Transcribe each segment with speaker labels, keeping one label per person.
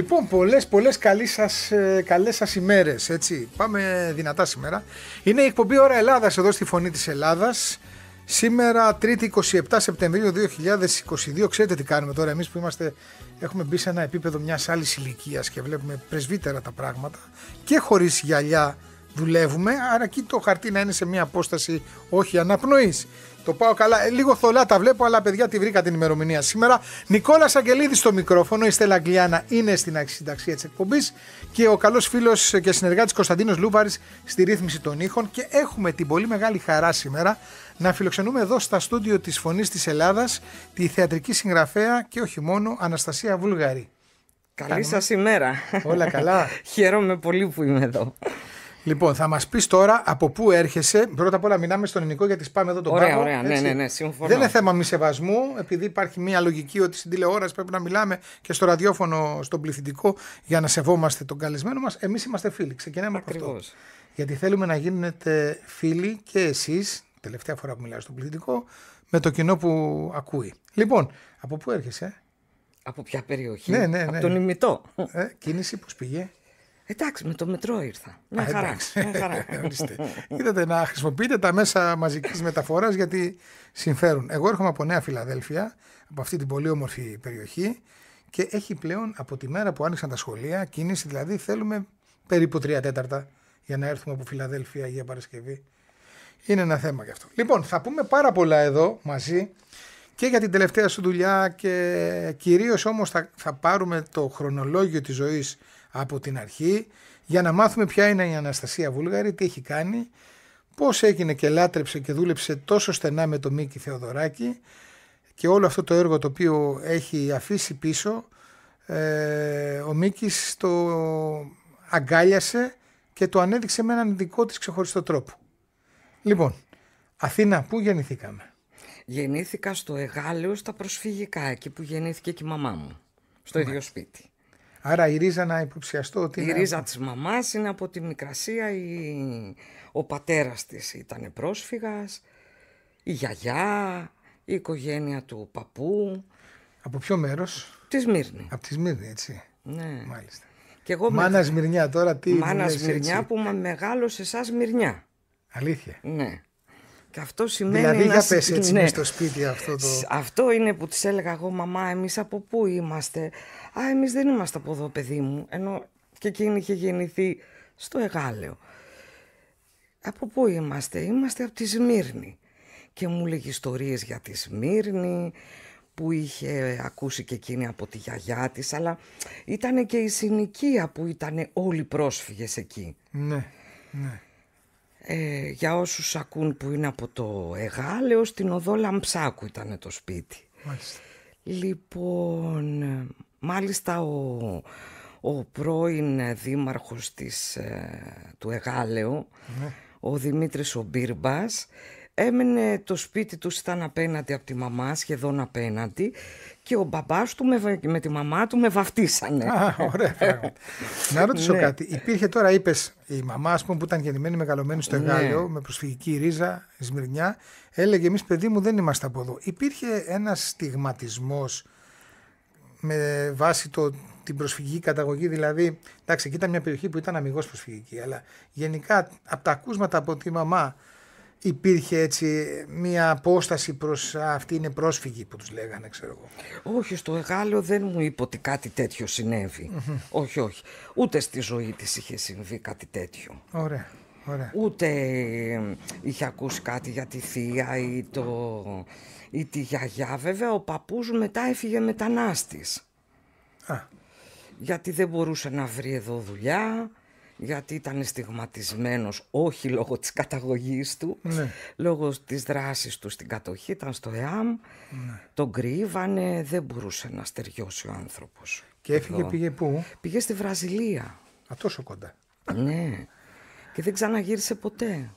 Speaker 1: Λοιπόν, πολλές, πολλές καλές σας, ε, καλές σας ημέρες, έτσι. Πάμε δυνατά σήμερα. Είναι η εκπομπή Ώρα Ελλάδας εδώ στη Φωνή της Ελλάδας. Σήμερα, 3η 27 Σεπτεμβρίου 2022, ξέρετε τι κάνουμε τώρα εμείς που είμαστε, έχουμε μπει σε ένα επίπεδο μιας άλλης ηλικίας και βλέπουμε πρεσβύτερα τα πράγματα και χωρίς γυαλιά δουλεύουμε, άρα εκεί το χαρτί να είναι σε μια απόσταση όχι αναπνοής. Το πάω καλά. Ε, λίγο θολά τα βλέπω, αλλά παιδιά τη βρήκα την ημερομηνία σήμερα. Νικόλα Αγγελίδη στο μικρόφωνο, η Στέλλα Αγγλιάνα είναι στην αξιταξία της εκπομπής και ο καλός φίλος και συνεργάτης Κωνσταντίνος Λούβαρης στη ρύθμιση των ήχων. Και έχουμε την πολύ μεγάλη χαρά σήμερα να φιλοξενούμε εδώ στα στούντιο της Φωνής της Ελλάδας τη θεατρική συγγραφέα και όχι μόνο Αναστασία Βουλγαρή. Καλή σας ημέρα. Όλα καλά. Χαίρομαι πολύ που είμαι εδώ. Λοιπόν, θα μας πεις τώρα από πού έρχεσαι. Πρώτα απ' όλα, μιλάμε στον ελληνικό γιατί σπάμε εδώ τον ωραία, Ωραία, ναι, ναι, ναι, Δεν είναι θέμα μη σεβασμού, επειδή υπάρχει μια λογική ότι στην τηλεόραση πρέπει να μιλάμε και στο ραδιόφωνο, στον πληθυντικό, για να σεβόμαστε τον καλεσμένο μας. Εμείς είμαστε φίλοι. Ξεκινάμε Ακριβώς. από αυτό. Γιατί θέλουμε να γίνετε φίλοι και εσείς, τελευταία φορά που μιλάω στον πληθυντικό, με το κοινό που ακούει. Λοιπόν, από πού έρχεσαι. Ε? Από ποια περιοχή, ναι, ναι, ναι. από τον Ιμητό. Ε, κίνηση, πώς πήγε. Εντάξει, με το μετρό ήρθα. Μια χαρά. Μια χαρά. Είδατε να χρησιμοποιείτε τα μέσα μαζικής μεταφοράς γιατί συμφέρουν. Εγώ έρχομαι από Νέα Φιλαδέλφια, από αυτή την πολύ όμορφη περιοχή και έχει πλέον από τη μέρα που άνοιξαν τα σχολεία κίνηση. Δηλαδή θέλουμε περίπου τρία τέταρτα για να έρθουμε από Φιλαδέλφια για Παρασκευή. Είναι ένα θέμα γι' αυτό. Λοιπόν, θα πούμε πάρα πολλά εδώ μαζί και για την τελευταία σου δουλειά και κυρίως όμως θα, θα πάρουμε το χρονολόγιο της ζωής από την αρχή για να μάθουμε ποια είναι η Αναστασία Βούλγαρη, τι έχει κάνει, πώς έγινε και λάτρεψε και δούλεψε τόσο στενά με τον Μίκη Θεοδωράκη και όλο αυτό το έργο το οποίο έχει αφήσει πίσω ε, ο Μίκης το αγκάλιασε και το ανέδειξε με έναν δικό της ξεχωριστό τρόπο. Λοιπόν, Αθήνα, πού γεννηθήκαμε.
Speaker 2: Γεννήθηκα στο Εγάλεος στα προσφυγικά, εκεί που γεννήθηκε και η μαμά μου,
Speaker 1: στο ίδιο σπίτι. Άρα η ρίζα να υποψιαστώ ότι. Η είναι... ρίζα
Speaker 2: της μαμάς είναι από τη Μικρασία. Η... Ο πατέρας της ήταν πρόσφυγας. Η γιαγιά, η οικογένεια του
Speaker 1: παππού. Από ποιο μέρος? Της Σμύρνη. Από τη Σμύρνη, έτσι. Ναι. Μάλιστα. Και εγώ Μάνα με... Σμυρνιά τώρα, τι Μάνας Σμυρνιά
Speaker 2: που με μεγάλωσε σαν Σμυρνιά.
Speaker 1: Αλήθεια. Ναι.
Speaker 2: Και αυτό σημαίνει. Δηλαδή, για πες έτσι ναι. στο
Speaker 1: σπίτι αυτό το.
Speaker 2: Αυτό είναι που της έλεγα εγώ, μαμά, εμείς από πού είμαστε. Α, εμείς δεν είμαστε από εδώ, παιδί μου. Ενώ και εκείνη είχε γεννηθεί στο Εγάλεο. Από πού είμαστε, είμαστε από τη Σμύρνη. Και μου λέγει ιστορίες για τη Σμύρνη, που είχε ακούσει και εκείνη από τη γιαγιά της, αλλά ήταν και η συνοικία που ήταν όλοι πρόσφυγες εκεί.
Speaker 3: Ναι, ναι.
Speaker 2: Ε, για όσους ακούν που είναι από το Εγάλεο, στην οδό Λαμψάκου ήταν το σπίτι. Μάλιστα. Λοιπόν, Μάλιστα ο, ο πρώην δήμαρχος της, ε, του Εγάλεου, ναι. ο Δημήτρης ο έμενε το σπίτι του ήταν απέναντι από τη μαμά, σχεδόν απέναντι και ο μπαμπάς του με, με τη μαμά
Speaker 1: του με βαφτίσανε. Α, ωραία Να ρωτήσω ναι. κάτι. Υπήρχε τώρα, είπες, η μαμά που ήταν γεννημένη μεγαλωμένη στο ναι. Εγάλεο, με προσφυγική ρίζα, σμυρνιά, έλεγε εμείς παιδί μου δεν είμαστε από εδώ. Υπήρχε ένας στιγματισμός με βάση το, την προσφυγική καταγωγή, δηλαδή, εντάξει, εκεί ήταν μια περιοχή που ήταν αμυγός προσφυγική, αλλά γενικά από τα ακούσματα από τη μαμά υπήρχε έτσι μια απόσταση προς αυτή είναι πρόσφυγη που τους λέγανε, ξέρω εγώ. Όχι, στο Γάλλο δεν μου είπε
Speaker 2: ότι κάτι τέτοιο Όχι, όχι. Ούτε στη ζωή της είχε συμβεί κάτι τέτοιο. Ωραία. Ωραία. Ούτε ε, είχε ακούσει κάτι για τη θεία ή το ή τη γιαγιά βέβαια ο παππούς μετά έφυγε μετανάστης. Γιατί δεν μπορούσε να βρει εδώ δουλειά, γιατί ήταν στιγματισμένος όχι λόγω της καταγωγής του, ναι. λόγω της δράσης του στην κατοχή, ήταν στο ΕΑΜ,
Speaker 1: ναι.
Speaker 2: τον κρύβανε, δεν μπορούσε να στεριώσει ο άνθρωπος.
Speaker 4: Και
Speaker 1: έφυγε πήγε πού?
Speaker 2: Πήγε στη Βραζιλία. Α, τόσο κοντά. Ναι. Και δεν ξαναγύρισε ποτέ.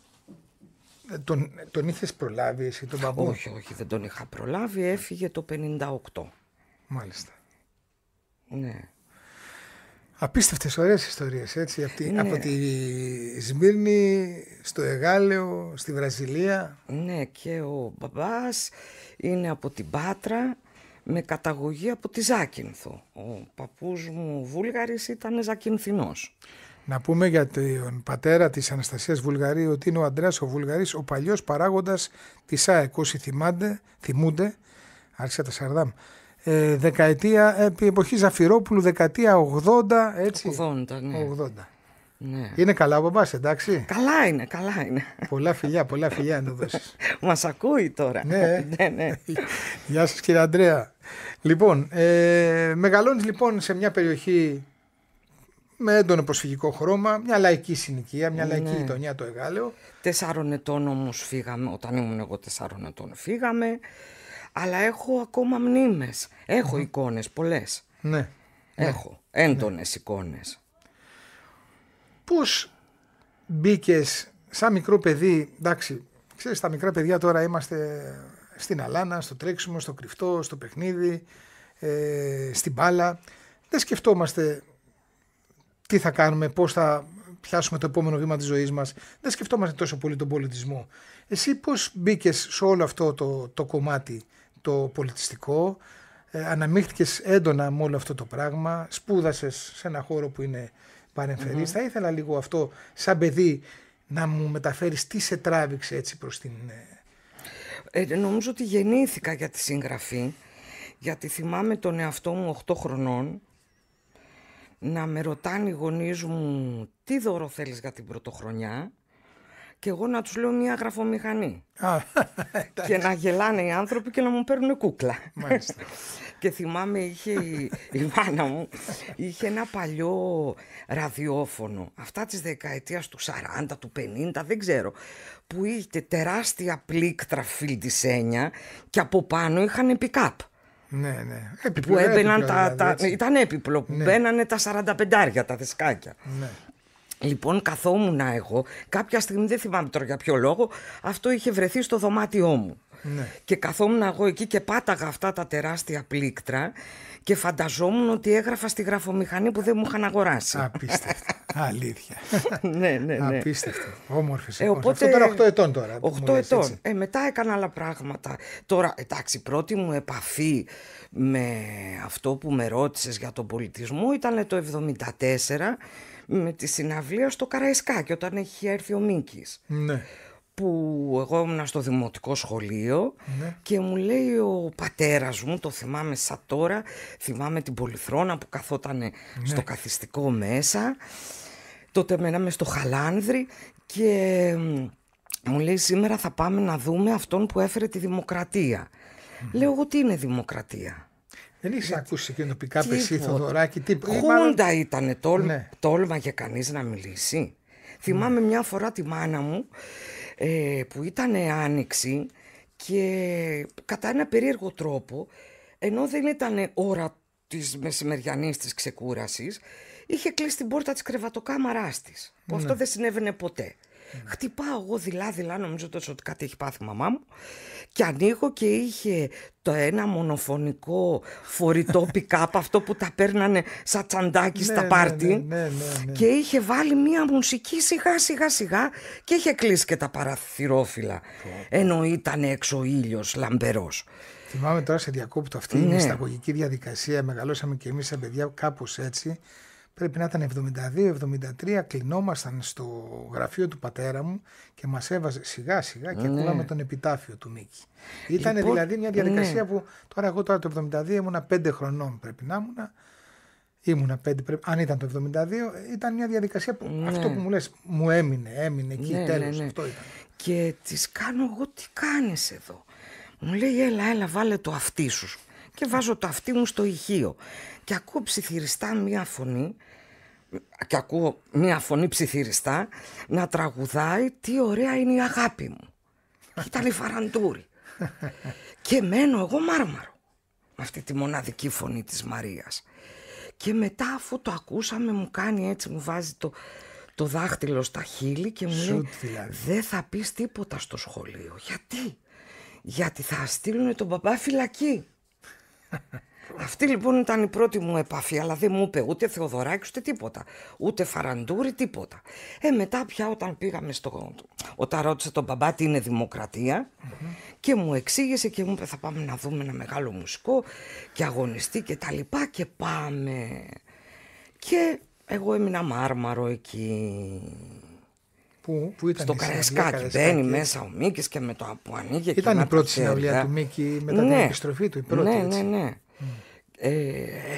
Speaker 2: Ε, τον, τον είχες προλάβει εσύ τον παππού. Όχι, όχι, δεν τον είχα προλάβει. Έφυγε το 58.
Speaker 1: Μάλιστα. Ναι. Απίστευτες ωραίες ιστορίες έτσι. Από τη, από ναι. τη Σμύρνη στο Εγάλεο, στη Βραζιλία. Ναι, και ο
Speaker 2: μπαμπάς είναι από την Πάτρα με καταγωγή από τη Ζάκυνθο.
Speaker 1: Ο παππούς μου Βούλγαρης ήταν Ζακυνθινός. Να πούμε για τον πατέρα της Αναστασίας Βουλγαρή, ότι είναι ο Αντρέας ο Βουλγαρής, ο παλιός παράγοντας της ΑΕΚ. Όσοι θυμάται, θυμούνται, άρχισα τα Σαρδάμ, ε, δεκαετία, ε, επί εποχής Ζαφυρόπουλου, δεκαετία 80, έτσι. 80, ναι. 80. Ναι. Είναι καλά ο μπαμπάς, εντάξει. Καλά είναι, καλά είναι. Πολλά φιλιά, πολλά φιλιά να δώσεις. Μας ακούει τώρα. Ναι. ναι, ναι. Γεια σας κύριε Αντρέα. Λοιπόν, ε, μεγαλώνεις λοιπόν σε μια περιοχή με έντονο προσφυγικό χρώμα, μια λαϊκή συνοικία, μια λαϊκή ναι. γειτονιά
Speaker 2: το Εγάλεο. Τεσσάρων ετών όμως φύγαμε, όταν ήμουν εγώ τεσσάρων ετών φύγαμε, αλλά έχω ακόμα μνήμες, έχω εικόνες πολλές. Ναι. ναι. Έχω ναι. έντονες ναι. εικόνες.
Speaker 1: Πώς μπήκες σαν μικρό παιδί, εντάξει, ξέρεις τα μικρά παιδιά τώρα είμαστε στην αλάνα, στο τρέξιμο, στο κρυφτό, στο παιχνίδι, ε, στην μπάλα. Δεν σκεφτόμαστε τι θα κάνουμε, πώς θα πιάσουμε το επόμενο βήμα της ζωής μας. Δεν σκεφτόμαστε τόσο πολύ τον πολιτισμό. Εσύ πώς μπήκες σε όλο αυτό το, το κομμάτι το πολιτιστικό, ε, έντονα με όλο αυτό το πράγμα, σπούδασες σε ένα χώρο που είναι παρεμφερής. Mm-hmm. Θα ήθελα λίγο αυτό, σαν παιδί, να μου μεταφέρεις τι σε τράβηξε έτσι προς την... Ε, ε,
Speaker 2: νομίζω ότι γεννήθηκα για τη συγγραφή, γιατί θυμάμαι τον εαυτό μου 8 χρονών, να με ρωτάνε οι γονείς μου τι δώρο θέλεις για την πρωτοχρονιά και εγώ να τους λέω μια γραφομηχανή. και να γελάνε οι άνθρωποι και να μου παίρνουν κούκλα. και θυμάμαι είχε η, η μάνα μου είχε ένα παλιό ραδιόφωνο αυτά της δεκαετίας του 40, του 50, δεν ξέρω που είχε τεράστια πλήκτρα φιλτισένια και από πάνω πικάπ
Speaker 1: ναι, ναι. Επιπλό, που δηλαδή, ήταν
Speaker 2: έπιπλο που ναι. μπαίνανε τα 45 τα δεσκάκια. Ναι. Λοιπόν, καθόμουν εγώ. Κάποια στιγμή, δεν θυμάμαι τώρα για ποιο λόγο, αυτό είχε βρεθεί στο δωμάτιό μου. Ναι. Και καθόμουν εγώ εκεί και πάταγα αυτά τα τεράστια πλήκτρα και φανταζόμουν ότι έγραφα στη γραφομηχανή που δεν μου είχαν αγοράσει. Απίστευτο. Αλήθεια. ναι, ναι, ναι. Απίστευτο. Όμορφε ε, οπότε... Αυτό τώρα 8 ετών τώρα. 8 ετών. Ε, μετά έκανα άλλα πράγματα. Τώρα, εντάξει, πρώτη μου επαφή με αυτό που με ρώτησες για τον πολιτισμό ήταν το 74 με τη συναυλία στο Καραϊσκάκι όταν έχει έρθει ο Μίκης. Ναι που εγώ ήμουν στο δημοτικό σχολείο ναι. και μου λέει ο πατέρας μου, το θυμάμαι σαν τώρα, θυμάμαι την πολυθρόνα που καθόταν ναι. στο καθιστικό μέσα, τότε μέναμε στο χαλάνδρι και μου λέει σήμερα θα πάμε να δούμε αυτόν που έφερε τη δημοκρατία. Mm-hmm. Λέω εγώ τι είναι δημοκρατία. Δεν έχεις Γιατί... ακούσει κοινοπικά πεσή, Θοδωράκη, τίποτα. Χούντα ήταν, τόλ... ναι. τόλμαγε κανείς να μιλήσει. λεω εγω τι ειναι δημοκρατια δεν εχει ακούσει ακουσει νοπικά πεσι θοδωρακη τιποτα χουντα ηταν τόλμα ναι τολμαγε κανεις να μιλησει mm θυμαμαι μια φορά τη μάνα μου ε, που ήταν άνοιξη και κατά ένα περίεργο τρόπο, ενώ δεν ήταν ώρα της μεσημεριανής της ξεκούρασης, είχε κλείσει την πόρτα της κρεβατοκάμαράς της, που ναι. αυτό δεν συνέβαινε ποτέ. Mm. Χτυπάω εγώ δειλά-δειλά, νομίζω τόσο ότι κάτι έχει πάθει η μαμά μου. Και ανοίγω και είχε το ένα μονοφωνικό φορητό πικάπ, αυτό που τα παίρνανε σαν τσαντάκι ναι, στα ναι, πάρτι. Ναι, και είχε βάλει μία μουσική σιγά-σιγά-σιγά και είχε κλείσει και τα παραθυρόφυλλα. Ενώ ήταν έξω ο ήλιος λαμπερός.
Speaker 1: Θυμάμαι τώρα σε διακόπτω αυτή η μυσταγωγική διαδικασία. Μεγαλώσαμε και εμείς σαν παιδιά κάπως έτσι πρέπει να ήταν 72-73, κλεινόμασταν στο γραφείο του πατέρα μου και μας έβαζε σιγά σιγά και ακούγαμε ναι. τον επιτάφιο του Μίκη. Λοιπόν, ήταν δηλαδή μια διαδικασία ναι. που τώρα εγώ τώρα το 72 ήμουνα 5 χρονών πρέπει να ήμουν. Ήμουνα 5, αν ήταν το 72, ήταν μια διαδικασία που ναι. αυτό που μου λες μου έμεινε, έμεινε εκεί τέλος, αυτό ήταν. Και της κάνω εγώ τι κάνεις εδώ.
Speaker 2: Μου λέει έλα έλα βάλε το αυτί σου και βάζω το αυτί μου στο ηχείο. Και ακούω ψιθυριστά μία φωνή και ακούω μία φωνή ψιθυριστά να τραγουδάει «Τι ωραία είναι η αγάπη μου». Ήταν η Φαραντούρη. και μένω εγώ μάρμαρο με αυτή τη μοναδική φωνή της Μαρίας. Και μετά αφού το ακούσαμε μου κάνει έτσι, μου βάζει το, το δάχτυλο στα χείλη και μου λέει δηλαδή. δεν θα πεις τίποτα στο σχολείο. Γιατί? Γιατί θα στείλουν τον παπά φυλακή. Αυτή λοιπόν ήταν η πρώτη μου επαφή, αλλά δεν μου είπε ούτε Θεοδωράκης ούτε τίποτα. Ούτε Φαραντούρη τίποτα. Ε, μετά πια όταν πήγαμε στο. Όταν ρώτησε τον μπαμπά τι είναι και μου εξήγησε και μου είπε θα πάμε να δούμε ένα μεγάλο μουσικό και αγωνιστή και τα λοιπά και πάμε. Και εγώ έμεινα μάρμαρο εκεί.
Speaker 1: Που, που ήταν στο καρεσκάκι Μπαίνει μέσα ο
Speaker 2: Μίκης και με το που ανοίγει. Ήταν η πρώτη συναυλία του Μίκη μετά ναι. την επιστροφή του, η πρώτη. Ναι, ναι, ναι. Mm. Ε,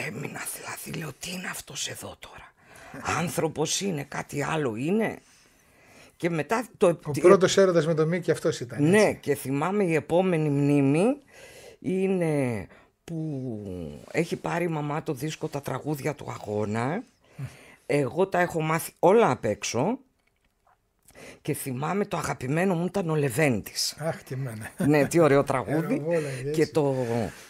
Speaker 2: έμεινα δηλαδή, λέω, τι είναι αυτός εδώ τώρα. Άνθρωπος είναι, κάτι άλλο είναι. Και μετά το... Ο πρώτος έρωτας
Speaker 1: με το Μίκη αυτός ήταν. Ναι,
Speaker 2: και θυμάμαι η επόμενη μνήμη είναι που έχει πάρει η μαμά το δίσκο τα τραγούδια του αγώνα. Εγώ τα έχω μάθει όλα απ' έξω και θυμάμαι το αγαπημένο μου ήταν ο Λεβέντης. Αχ, τι Ναι, τι ωραίο τραγούδι. και το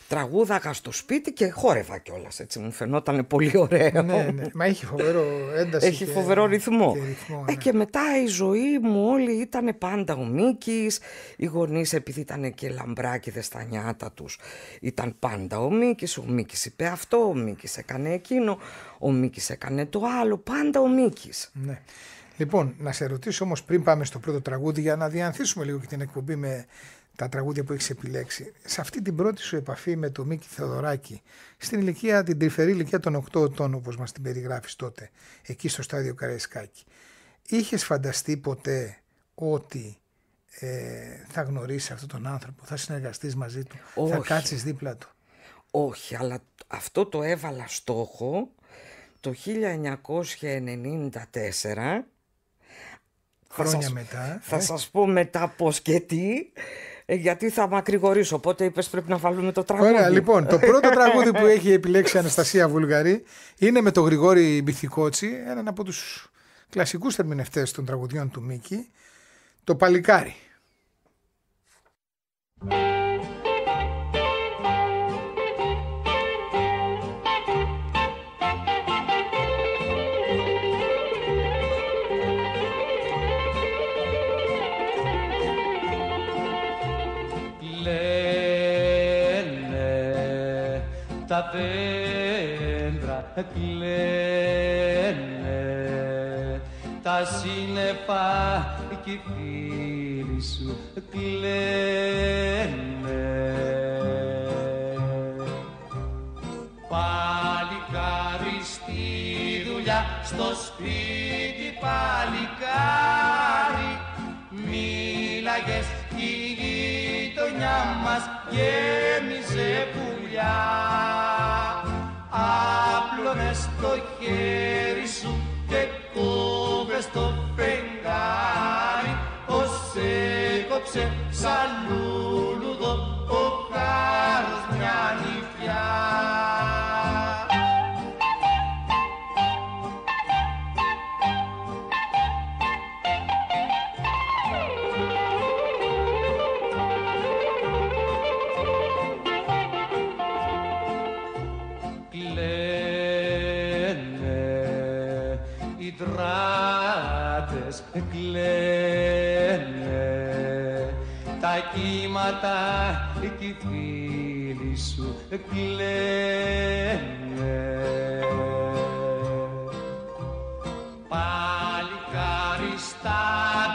Speaker 2: τραγούδαγα στο σπίτι και χόρευα κιόλας. Έτσι μου φαινόταν πολύ ωραίο. ναι, ναι.
Speaker 1: Μα έχει φοβερό ένταση. Έχει και... φοβερό ρυθμό. Και, ε, ναι. μετά
Speaker 2: η ζωή μου όλη ήταν πάντα ο Μίκης. Οι γονείς, επειδή ήταν και λαμπράκιδες στα νιάτα τους, ήταν πάντα ο Μίκης. Ο Μίκης είπε αυτό, ο Μίκης έκανε
Speaker 1: εκείνο, ο Μίκης έκανε το άλλο. Πάντα ο Μίκης. Ναι. Λοιπόν, να σε ρωτήσω όμως πριν πάμε στο πρώτο τραγούδι, για να διανθίσουμε λίγο και την εκπομπή με τα τραγούδια που έχεις επιλέξει. Σε αυτή την πρώτη σου επαφή με τον Μίκη Θεοδωράκη, στην ηλικία, την τρυφερή ηλικία των 8 ετών, όπως μας την περιγράφεις τότε, εκεί στο στάδιο Καραϊσκάκη, είχες φανταστεί ποτέ ότι ε, θα γνωρίσεις αυτόν τον άνθρωπο, θα συνεργαστείς μαζί του, θα κάτσεις δίπλα του.
Speaker 2: Όχι, αλλά αυτό το έβαλα στόχο το 1994
Speaker 1: Χρόνια θα ε. σας,
Speaker 2: Θα πω μετά πώς και τι. Ε, γιατί θα μακρηγορήσω, οπότε είπες πρέπει να βάλουμε το τραγούδι. Ωραία, λοιπόν, το πρώτο τραγούδι που έχει
Speaker 1: επιλέξει η Αναστασία Βουλγαρή είναι με τον Γρηγόρη Μπιθικότσι, έναν από τους κλασικούς θερμινευτές των τραγουδιών του Μίκη, το Παλικάρι.
Speaker 5: τα δέντρα κλαίνε τα σύννεφα κι οι φίλοι σου κλαίνε Παλικάρι στη δουλειά στο σπίτι παλικάρι μίλαγες η γειτονιά μας γέμιζε που δουλειά Άπλωνε στο χέρι σου και κόβες στο φεγγάρι Πως έκοψε σαν λουλουδό ο χάρος μια ψέματα κι οι φίλοι σου κλαίνε. Παλικάρι στα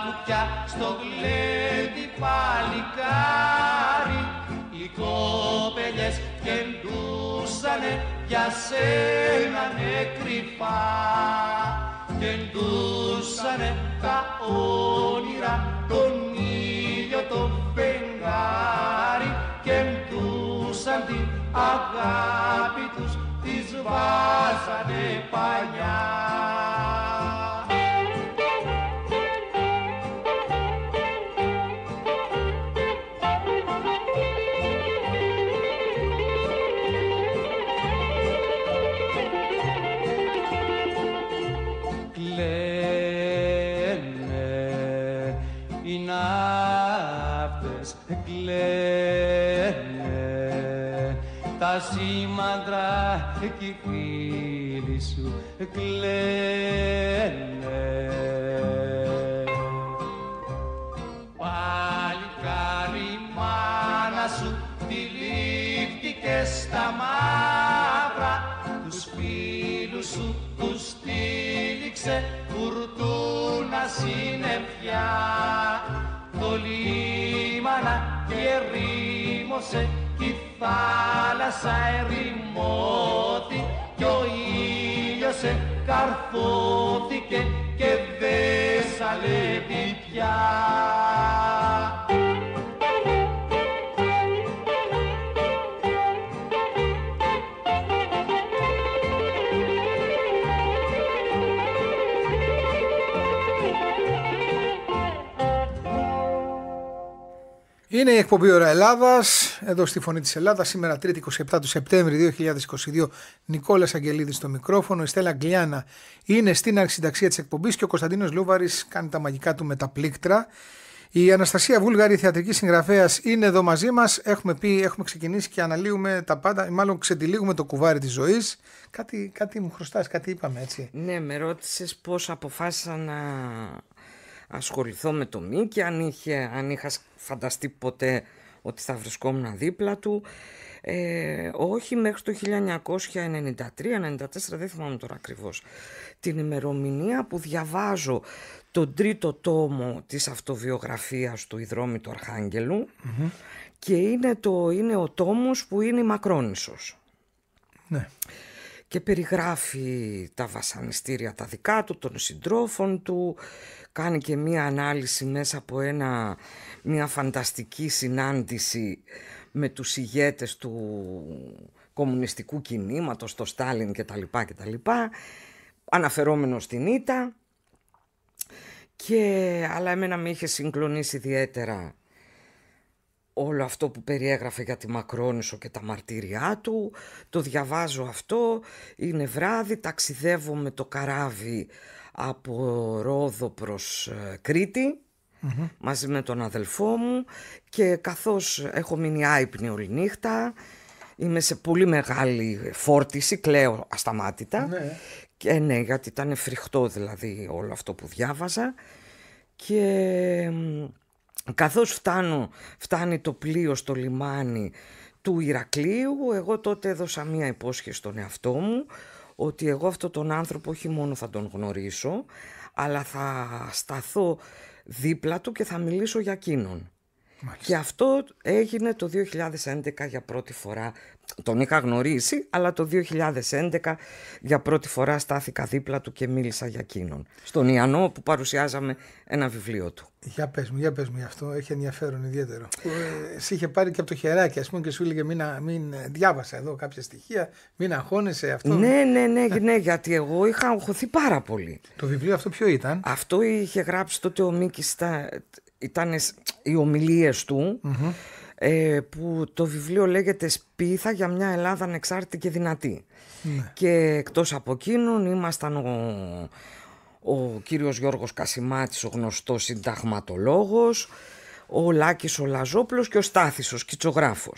Speaker 5: κουκιά στο γλέντι παλικάρι οι κοπελιές κεντούσανε για σένα ναι κεντούσανε αγάπη τους τις βάσανε παλιά. Σήκωσε κι η θάλασσα ερημώτη κι ο ήλιος
Speaker 1: Είναι η εκπομπή Ωρα Ελλάδας, εδώ στη Φωνή της Ελλάδας. Σήμερα, 3η 27 του Σεπτέμβρη 2022, Νικόλας Αγγελίδης στο μικρόφωνο. Η Στέλλα Γκλιάνα είναι στην αρχισυνταξία της εκπομπής και ο Κωνσταντίνος Λούβαρης κάνει τα μαγικά του με τα πλήκτρα. Η Αναστασία Βούλγαρη, θεατρική συγγραφέας, είναι εδώ μαζί μας. Έχουμε πει, έχουμε ξεκινήσει και αναλύουμε τα πάντα, ή μάλλον ξετυλίγουμε το κουβάρι της ζωής. Κάτι, κάτι μου χρωστάς, κάτι είπαμε έτσι.
Speaker 2: Ναι, με ρώτησες πώς αποφάσισα να ασχοληθώ με το Μίκη, αν, είχε, αν είχα φανταστεί ποτέ ότι θα βρισκόμουν δίπλα του. Ε, όχι μέχρι το 1993-94, δεν θυμάμαι τώρα ακριβώς, την ημερομηνία που διαβάζω τον τρίτο τόμο της αυτοβιογραφίας του του αρχαγγελου και είναι, το, είναι ο τόμος που είναι η ναι. Και περιγράφει τα βασανιστήρια τα δικά του, των συντρόφων του, κάνει και μία ανάλυση μέσα από ένα, μία φανταστική συνάντηση με τους ηγέτες του κομμουνιστικού κινήματος, το Στάλιν και και τα λοιπά τα λοιπά, αναφερόμενο στην Ήτα, και, αλλά εμένα με είχε συγκλονίσει ιδιαίτερα όλο αυτό που περιέγραφε για τη Μακρόνισο και τα μαρτύρια του. Το διαβάζω αυτό, είναι βράδυ, ταξιδεύω με το καράβι από Ρόδο προς ε, κρητη μαζί με τον αδελφό μου και καθώς έχω μείνει άϊπνη όλη νύχτα είμαι σε πολύ μεγάλη φόρτιση, κλαίω ασταμάτητα ναι. και ναι γιατί ήταν φρικτό δηλαδή όλο αυτό που διάβαζα και καθώς φτάνω, φτάνει το πλοίο στο λιμάνι του Ηρακλείου εγώ τότε έδωσα μία υπόσχεση στον εαυτό μου ότι εγώ αυτό τον άνθρωπο όχι μόνο θα τον γνωρίσω, αλλά θα σταθώ δίπλα του και θα μιλήσω για εκείνον. Και αυτό έγινε το 2011 για πρώτη φορά τον είχα γνωρίσει, αλλά το 2011 για πρώτη φορά στάθηκα δίπλα του και μίλησα για εκείνον. Στον Ιαννό που παρουσιάζαμε ένα βιβλίο του.
Speaker 1: Για πες μου, για πες μου αυτό, έχει ενδιαφέρον ιδιαίτερο. Ε, σε είχε πάρει και από το χεράκι ας πούμε και σου έλεγε μην, μην ε, διάβασα εδώ κάποια στοιχεία, μην αγχώνεσαι αυτό. Ναι,
Speaker 2: ναι, ναι, ναι, γιατί εγώ είχα αγχωθεί πάρα πολύ. Το βιβλίο αυτό ποιο ήταν? Αυτό είχε γράψει τότε ο Μίκης. ήταν οι ομιλίες του. Ε, που το βιβλίο λέγεται «Σπίθα για μια Ελλάδα ανεξάρτητη και δυνατή». Ναι. Και εκτός από εκείνον ήμασταν ο, ο κύριος Γιώργος Κασιμάτης, ο γνωστός συνταγματολόγος, ο Λάκης ο Λαζόπλος και ο Στάθης ο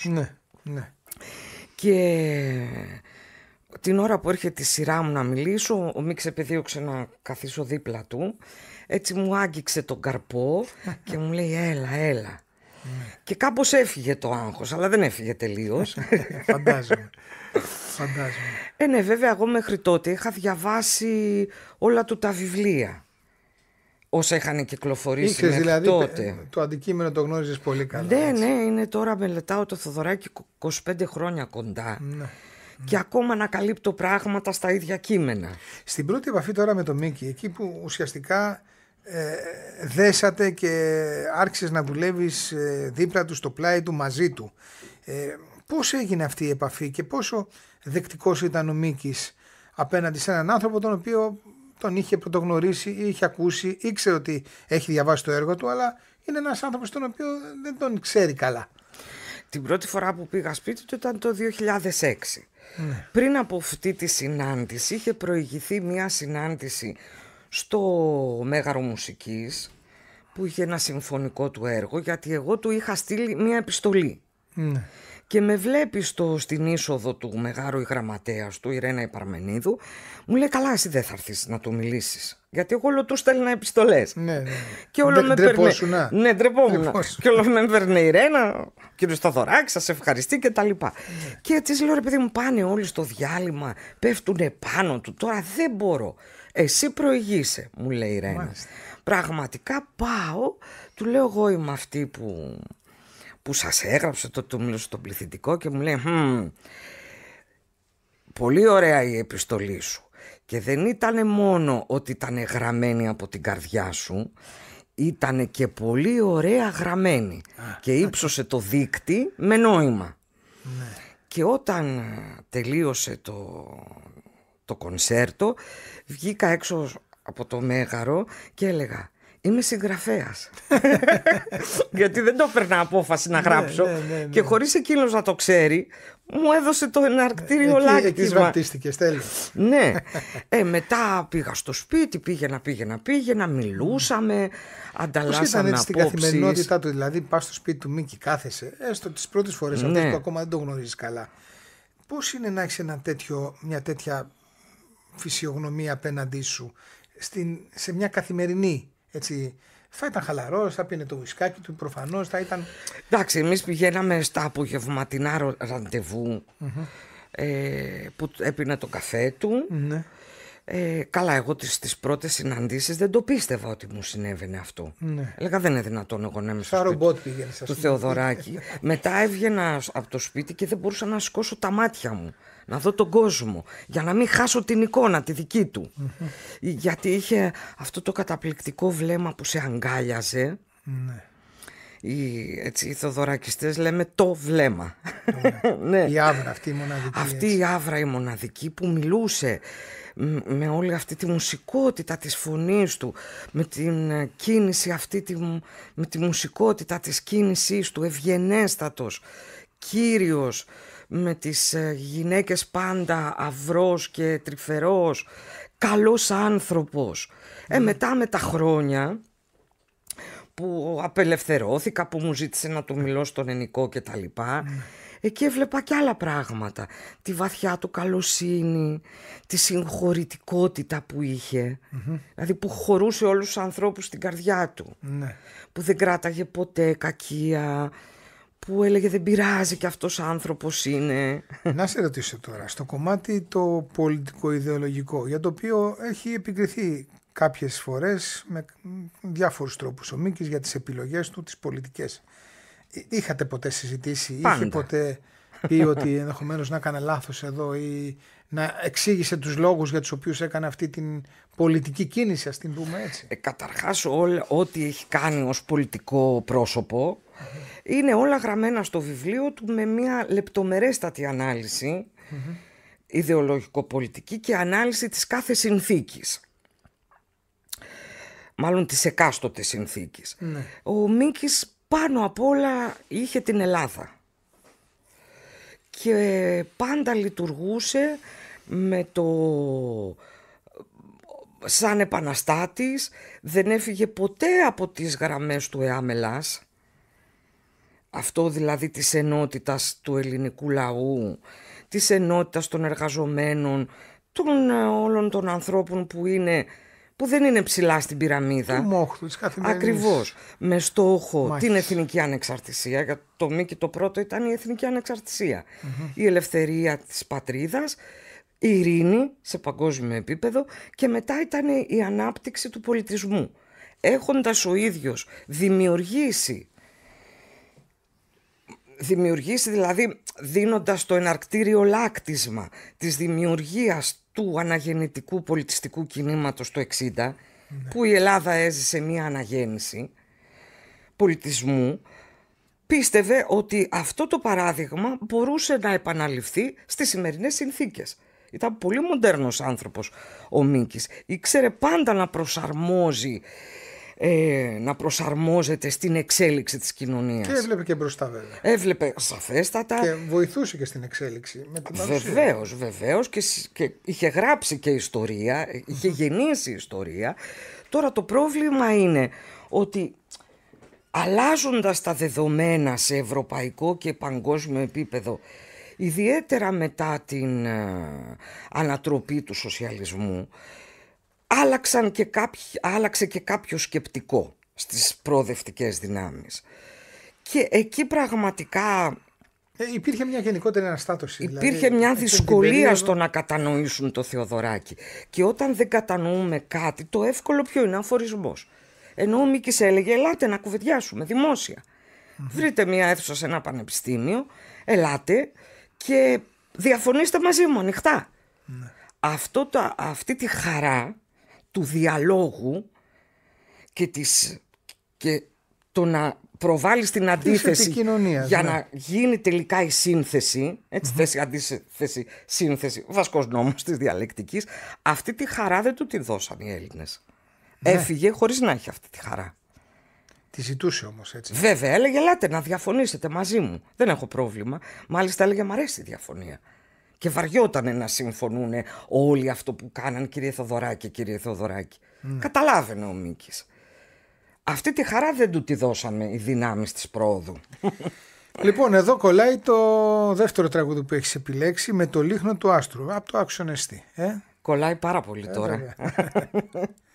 Speaker 2: Ναι, ναι. Και την ώρα που έρχεται η σειρά μου να μιλήσω, ο μίξε επεδίωξε να καθίσω δίπλα του, έτσι μου άγγιξε τον καρπό και μου λέει έλα, έλα. Ναι. Και κάπως έφυγε το άγχος, αλλά δεν έφυγε τελείως. Φαντάζομαι.
Speaker 4: Φαντάζομαι.
Speaker 2: Ε, ναι, βέβαια, εγώ μέχρι τότε είχα διαβάσει όλα του τα βιβλία. Όσα είχαν κυκλοφορήσει Είχες, δηλαδή, τότε. Ε, το αντικείμενο το γνώριζες πολύ καλά. Ναι, ναι, είναι τώρα μελετάω το Θοδωράκι 25 χρόνια κοντά. Ναι και ακόμα ανακαλύπτω πράγματα στα
Speaker 1: ίδια κείμενα. Στην πρώτη επαφή τώρα με τον Μίκη, εκεί που ουσιαστικά ε, δέσατε και άρχισες να δουλεύεις ε, δίπλα του, στο πλάι του, μαζί του. Ε, πώς έγινε αυτή η επαφή και πόσο δεκτικός ήταν ο Μίκης απέναντι σε έναν άνθρωπο τον οποίο τον είχε πρωτογνωρίσει ή είχε ακούσει, ήξερε ότι έχει διαβάσει το έργο του, αλλά είναι ένας άνθρωπος τον οποίο δεν τον ξέρει καλά. Την
Speaker 2: πρώτη φορά που πήγα σπίτι του ήταν το 2006. Ναι. Πριν από αυτή τη συνάντηση είχε προηγηθεί μια συνάντηση στο Μέγαρο Μουσικής που είχε ένα συμφωνικό του έργο γιατί εγώ του είχα στείλει μία επιστολή. Ναι. Και με βλέπει στο, στην είσοδο του μεγάλου η γραμματέας του, η Ρένα μου λέει: Καλά, εσύ δεν θα έρθεις να του μιλήσεις. Γιατί εγώ όλο του στέλνα επιστολές. Ναι, ναι, ναι. Και όλο με παίρνει. Ναι, ντρεπόμουν. Και όλο με παίρνει η Ρένα, κύριο Σταδωράκη, σας ευχαριστεί και τα λοιπά. Ναι. Και έτσι λέω: Ρε μου, πάνε όλοι στο διάλειμμα, πέφτουν επάνω του. Τώρα δεν μπορώ. Εσύ προηγείσαι, μου λέει η Ρένα. Πραγματικά πάω, του λέω εγώ είμαι αυτή που, που σας έγραψε, το του στο πληθυντικό και μου λέει πολύ ωραία η επιστολή σου. Και δεν ήταν μόνο ότι ήταν γραμμένη από την καρδιά σου, ήταν και πολύ ωραία γραμμένη και ύψωσε το δίκτυ με νόημα. Ναι. Και όταν τελείωσε το το κονσέρτο, βγήκα έξω από το Μέγαρο και έλεγα Είμαι συγγραφέας. Γιατί δεν το έπαιρνα απόφαση να ναι, γράψω. Ναι, ναι, και χωρίς εκείνος να το ξέρει, μου έδωσε το εναρκτήριο λάκκισμα. Ε, εκεί βαπτίστηκε, θέλει. ναι. Ε, μετά πήγα στο σπίτι, πήγαινα, πήγαινα, πήγαινα, μιλούσαμε, ανταλλάσσαμε απόψεις. ήταν στην καθημερινότητά
Speaker 1: του, δηλαδή πας στο σπίτι του Μίκη, κάθεσαι, έστω τις πρώτες φορές αυτές που ακόμα δεν το γνωρίζεις καλά. Πώς είναι να έχεις ένα τέτοιο, μια τέτοια φυσιογνωμία απέναντί σου στην, σε μια καθημερινή έτσι, θα ήταν χαλαρός, θα πίνε το βουσκάκι του προφανώς, θα ήταν. Εντάξει, εμείς πηγαίναμε στα
Speaker 2: απογευματινά ε, που έπινε το καφέ του. Ναι. Ε, καλά, εγώ τις, τις πρώτες συναντήσεις δεν το πίστευα ότι μου συνέβαινε αυτό. Ναι. δεν είναι δυνατόν εγώ να είμαι στο ρομπότ πήγαινες, του Μετά έβγαινα από το σπίτι και δεν μπορούσα να σηκώσω τα μάτια μου να δω τον κόσμο, για να μην χάσω την εικόνα τη δική του. Γιατί είχε αυτό το καταπληκτικό βλέμμα που σε αγκάλιαζε. Ναι. Οι, έτσι, οι Θοδωρακιστές λέμε το βλέμμα. ναι. ναι. Η άβρα αυτή η μοναδική. Αυτή η άβρα η μοναδική που μιλούσε με όλη αυτή τη μουσικότητα της φωνής του, με την ε, κίνηση αυτή, τη, με τη μουσικότητα της κίνησής του, ευγενέστατος, κύριος, με τις ε, γυναίκες πάντα αυρός και τρυφερός, καλός άνθρωπος. Ε, ναι. μετά με τα χρόνια που απελευθερώθηκα, που μου ζήτησε να του μιλώ στον ενικό και τα λοιπά, ναι. εκεί έβλεπα και άλλα πράγματα. Τη βαθιά του καλοσύνη, τη συγχωρητικότητα που ειχε δηλαδή που χωρούσε όλους τους ανθρώπους στην καρδιά του, ναι. που δεν κράταγε ποτέ κακία, που έλεγε δεν πειράζει και αυτός άνθρωπος είναι.
Speaker 1: Να σε ρωτήσω τώρα, στο κομμάτι το πολιτικο-ιδεολογικό, για το οποίο έχει επικριθεί κάποιες φορές με διάφορους τρόπους ο Μίκης για τις επιλογές του, τις πολιτικές. Ε, είχατε ποτέ συζητήσει, Πάντα. είχε ποτέ πει ότι ενδεχομένως να έκανε λάθος εδώ ή να εξήγησε τους λόγους για τους οποίους έκανε αυτή την πολιτική κίνηση, ας την πούμε έτσι. Ε, Καταρχάς,
Speaker 2: ό,τι έχει κάνει ως πολιτικό είναι όλα γραμμένα στο βιβλίο του με μια λεπτομερέστατη ανάλυση mm-hmm. ιδεολογικοπολιτική και ανάλυση της κάθε συνθήκης. Μάλλον της εκάστοτε ναι. Ο Μίκης πάνω απ' όλα είχε την Ελλάδα. Και πάντα λειτουργούσε με το σαν επαναστάτης, δεν έφυγε ποτέ από τις γραμμές του Εάμελας, αυτό δηλαδή της ενότητας του ελληνικού λαού, της ενότητας των εργαζομένων, των ε, όλων των ανθρώπων που είναι που δεν είναι ψηλά στην πυραμίδα. Του
Speaker 1: μόχτου της Ακριβώς.
Speaker 2: Με στόχο την εθνική ανεξαρτησία. Για το μήκη το πρώτο ήταν η εθνική Η ελευθερία της πατρίδας η ειρήνη σε παγκόσμιο επίπεδο και μετά ήταν η ανάπτυξη του πολιτισμού. Έχοντας ο ίδιος δημιουργήσει, δημιουργήσει δηλαδή δίνοντας το εναρκτήριο λάκτισμα της δημιουργίας του αναγεννητικού πολιτιστικού κινήματος το 60, ναι. που η Ελλάδα έζησε μία αναγέννηση πολιτισμού, πίστευε ότι αυτό το παράδειγμα μπορούσε να επαναληφθεί στις σημερινές συνθήκες. Ήταν πολύ μοντέρνος άνθρωπος ο Μίκης. Ήξερε πάντα να προσαρμόζει ε, να προσαρμόζεται στην εξέλιξη της κοινωνίας. Και
Speaker 1: έβλεπε και μπροστά βέβαια. Έβλεπε σαφέστατα. Και βοηθούσε και στην εξέλιξη. Με την βεβαίως,
Speaker 2: βεβαίως και, και είχε γράψει και ιστορία, είχε γεννήσει ιστορία. Τώρα το πρόβλημα είναι ότι αλλάζοντας τα δεδομένα σε ευρωπαϊκό και παγκόσμιο επίπεδο ιδιαίτερα μετά την ε, ανατροπή του σοσιαλισμού, άλλαξαν και άλλαξε και κάποιο σκεπτικό στις προοδευτικές δυνάμεις. Και εκεί πραγματικά...
Speaker 1: Ε, υπήρχε μια γενικότερη αναστάτωση. Δηλαδή, υπήρχε μια δυσκολία στο
Speaker 2: να κατανοήσουν το Θεοδωράκι. Και όταν δεν κατανοούμε κάτι, το εύκολο ποιο είναι, αφορισμός. Ενώ ο Μίκης έλεγε, ελάτε να κουβεντιάσουμε Βρείτε μια αίθουσα σε ένα πανεπιστήμιο, ελάτε, και διαφωνήστε μαζί μου ανοιχτά. Ναι. Αυτό το, αυτή τη χαρά του διαλόγου και, της, και το να προβάλλεις την αντίθεση για να ναι. γίνει τελικά η σύνθεση, έτσι, mm-hmm. θέση, αντίθεση, σύνθεση, βασκός νόμος της διαλεκτικής, αυτή τη χαρά δεν του τη δώσαν οι Έλληνες. Ναι. Έφυγε χωρίς να έχει αυτή τη χαρά.
Speaker 1: Τη ζητούσε όμως έτσι.
Speaker 2: Βέβαια, έλεγε ελάτε να διαφωνήσετε μαζί μου. Δεν έχω πρόβλημα. Μάλιστα έλεγε Μ' αρέσει η διαφωνία. Και βαριότανε να συμφωνούν όλοι αυτό που κάναν κύριε Θοδωράκη, κύριε Θοδωράκη. Mm. Καταλάβαινε ο Μίκης.
Speaker 1: Αυτή τη χαρά δεν του τη δώσανε οι δυνάμεις της πρόοδου. Λοιπόν, εδώ κολλάει το δεύτερο τραγούδι που έχεις επιλέξει με το λίχνο του άστρου. Από το άξονε Ε?
Speaker 2: Κολλάει πάρα πολύ ε, τώρα.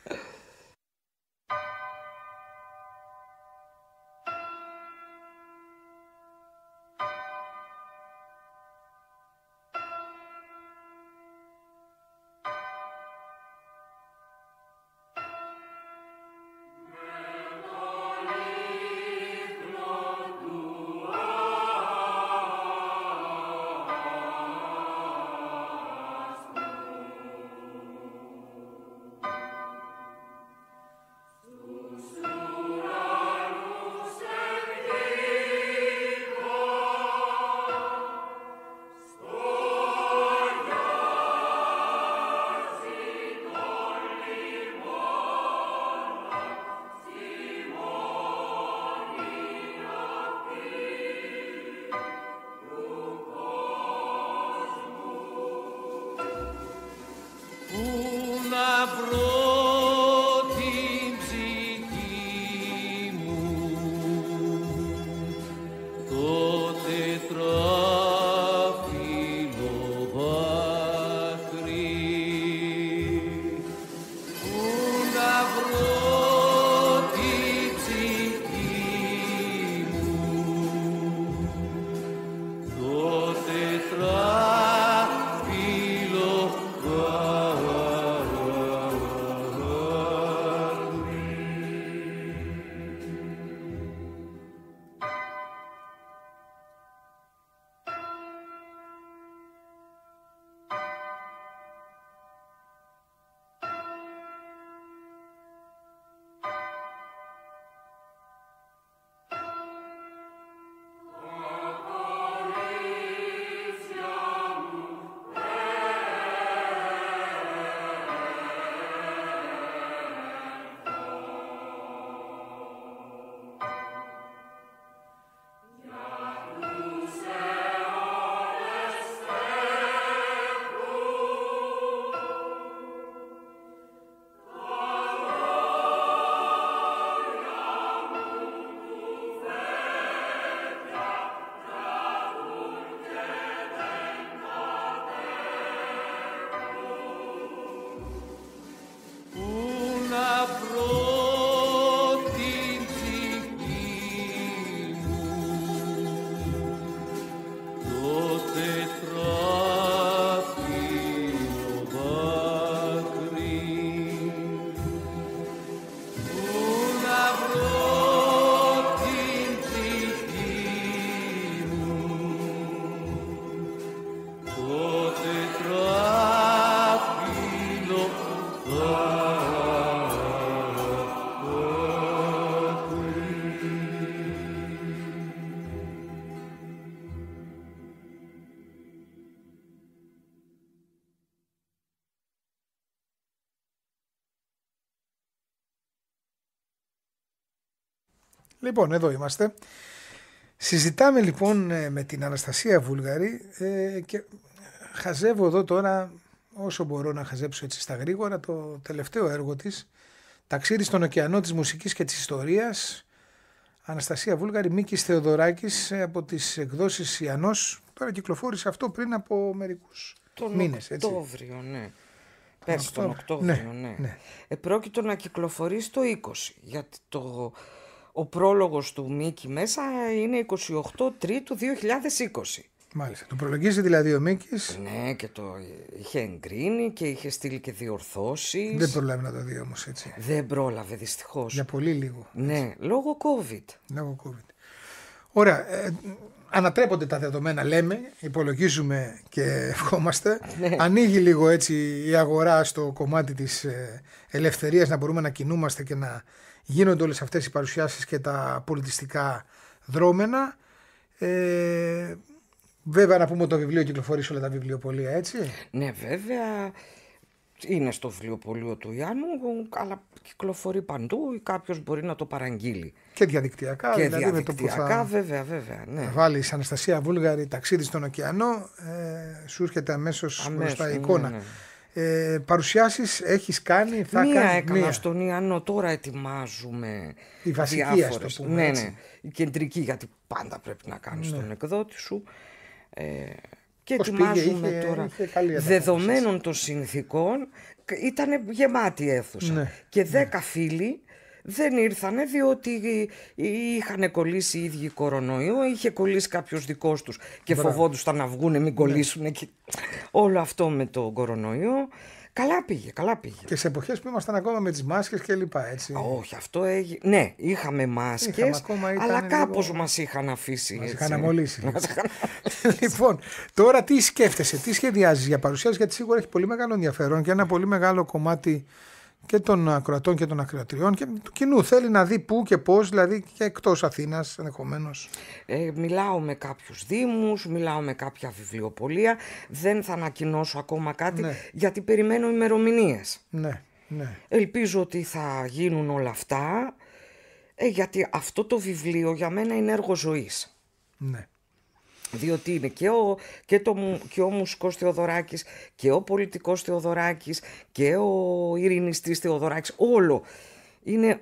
Speaker 1: Λοιπόν, εδώ είμαστε. Συζητάμε λοιπόν ε, με την Αναστασία Βούλγαρη ε, και χαζεύω εδώ τώρα όσο μπορώ να χαζέψω έτσι στα γρήγορα το τελευταίο έργο της «Ταξίδι στον ωκεανό της μουσικής και της ιστορίας» Αναστασία Βούλγαρη, Μίκης Θεοδωράκης ε, από τις εκδόσεις Ιανός. Τώρα κυκλοφόρησε αυτό πριν από μερικούς τον μήνες. Τον Οκτώβριο,
Speaker 2: ναι. Πέρσι τον Οκτώβριο, ναι. ναι. ναι. Ε, πρόκειτο να κυκλοφορήσει το 20, γιατί το ο πρόλογος του Μίκη μέσα είναι 28 Τρίτου 2020.
Speaker 1: Μάλιστα. Το προλογίζει δηλαδή ο Μίκης.
Speaker 2: Ναι, και το είχε εγκρίνει και είχε στείλει
Speaker 1: και διορθώσεις. Δεν προλάβει να το δει όμως έτσι. Δεν πρόλαβε δυστυχώς. Για πολύ λίγο. Ναι, λόγω COVID. Λόγω COVID. Ωραία. Ε, ανατρέπονται τα δεδομένα, λέμε, υπολογίζουμε και ευχόμαστε. Ναι. Ανοίγει λίγο έτσι η αγορά στο κομμάτι της ε, ελευθερίας. να μπορούμε να κινούμαστε και να γίνονται όλες αυτές οι παρουσιάσεις και τα πολιτιστικά δρόμενα. Ε, βέβαια να πούμε ότι το βιβλίο κυκλοφορεί σε όλα τα βιβλιοπολία έτσι.
Speaker 2: Ναι βέβαια είναι στο βιβλιοπωλείο του Ιάννου αλλά κυκλοφορεί παντού ή κάποιος μπορεί να το παραγγείλει.
Speaker 1: Και διαδικτυακά. Και δηλαδή διαδικτυακά με βέβαια βέβαια. Ναι. Βάλεις Αναστασία Βούλγαρη ταξίδι στον ωκεανό ε, σου έρχεται αμέσως, μπροστά η εικόνα. Ναι, ναι ε, παρουσιάσεις έχεις κάνει, θα μία έκανα μία.
Speaker 2: στον Ιαννό, τώρα ετοιμάζουμε Η βασική, διάφορες. ας το πούμε ναι, ναι, η κεντρική, γιατί πάντα πρέπει να κάνεις ναι. τον εκδότη σου. Ε, και Πώς ετοιμάζουμε τώρα, δεδομένων των συνθήκων, ήταν γεμάτη αίθουσα ναι. και δέκα φίλοι δεν ήρθανε διότι είχαν κολλήσει οι ίδιοι κορονοϊό, είχε κολλήσει κάποιος δικός τους και Μπράβο. φοβόντουσαν να βγουν μην ναι. κολλήσουν και όλο αυτό με το κορονοϊό. Καλά
Speaker 1: πήγε, καλά πήγε. Και σε εποχές που ήμασταν ακόμα με τις μάσκες και λοιπά, έτσι. Όχι, αυτό έγινε. Ναι, είχαμε μάσκες. Αλλά κάπω λίγο... μας είχαν αφήσει. Μας είχαν αμολύσει. λοιπόν, τώρα τι σκέφτεσαι, τι σχεδιάζεις για παρουσίαση, γιατί σίγουρα έχει πολύ μεγάλο ενδιαφέρον και ένα πολύ μεγάλο κομμάτι και των ακροατών και των ακροατριών και του κοινού. Θέλει να δει πού και πώς, δηλαδή και εκτός Αθήνας ενδεχομένως. Ε, μιλάω με κάποιους δήμους,
Speaker 2: μιλάω με κάποια βιβλιοπολία. Δεν θα ανακοινώσω ακόμα κάτι ναι. γιατί περιμένω ημερομηνίες.
Speaker 3: Ναι, ναι.
Speaker 2: Ελπίζω ότι θα γίνουν όλα αυτά ε, γιατί αυτό το βιβλίο για μένα είναι έργο ζωής. Ναι διότι είναι και ο, και το, και ο μουσικός Θεοδωράκης και ο πολιτικός Θεοδωράκης και ο ειρηνιστής Θεοδωράκης, όλο. Είναι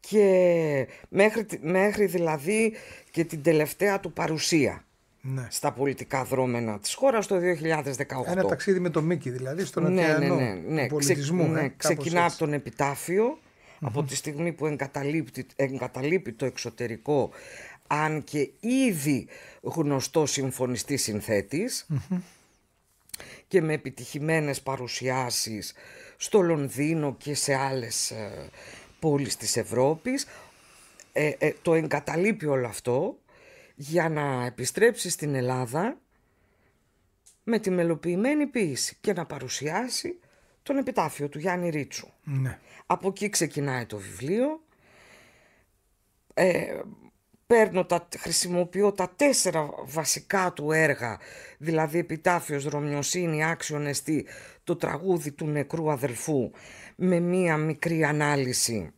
Speaker 2: και μέχρι, μέχρι δηλαδή και την τελευταία του παρουσία. Ναι. στα πολιτικά δρόμενα της
Speaker 1: χώρας το 2018. Ένα ταξίδι με τον Μίκη δηλαδή
Speaker 2: στον ναι, ναι, ναι, ναι. ναι, ε, Ξεκινά από τον επιταφιο από τη στιγμή που εγκαταλείπει, εγκαταλείπει το εξωτερικό αν και ήδη γνωστό συμφωνιστή και με επιτυχημένες παρουσιάσεις στο Λονδίνο και σε άλλες ε, πόλεις της Ευρώπης. Ε, ε, το εγκαταλείπει όλο αυτό για να επιστρέψει στην Ελλάδα με τη μελοποιημένη ποίηση και να παρουσιάσει τον επιτάφιο του Γιάννη Ρίτσου. Ναι. Από εκεί ξεκινάει το βιβλίο. Ε, παίρνω, τα, χρησιμοποιώ τα τέσσερα βασικά του έργα, δηλαδή επιτάφιος, «Ρωμιοσύνη», άξιον εστί, το τραγούδι του νεκρού αδελφού, με μία μικρή ανάλυση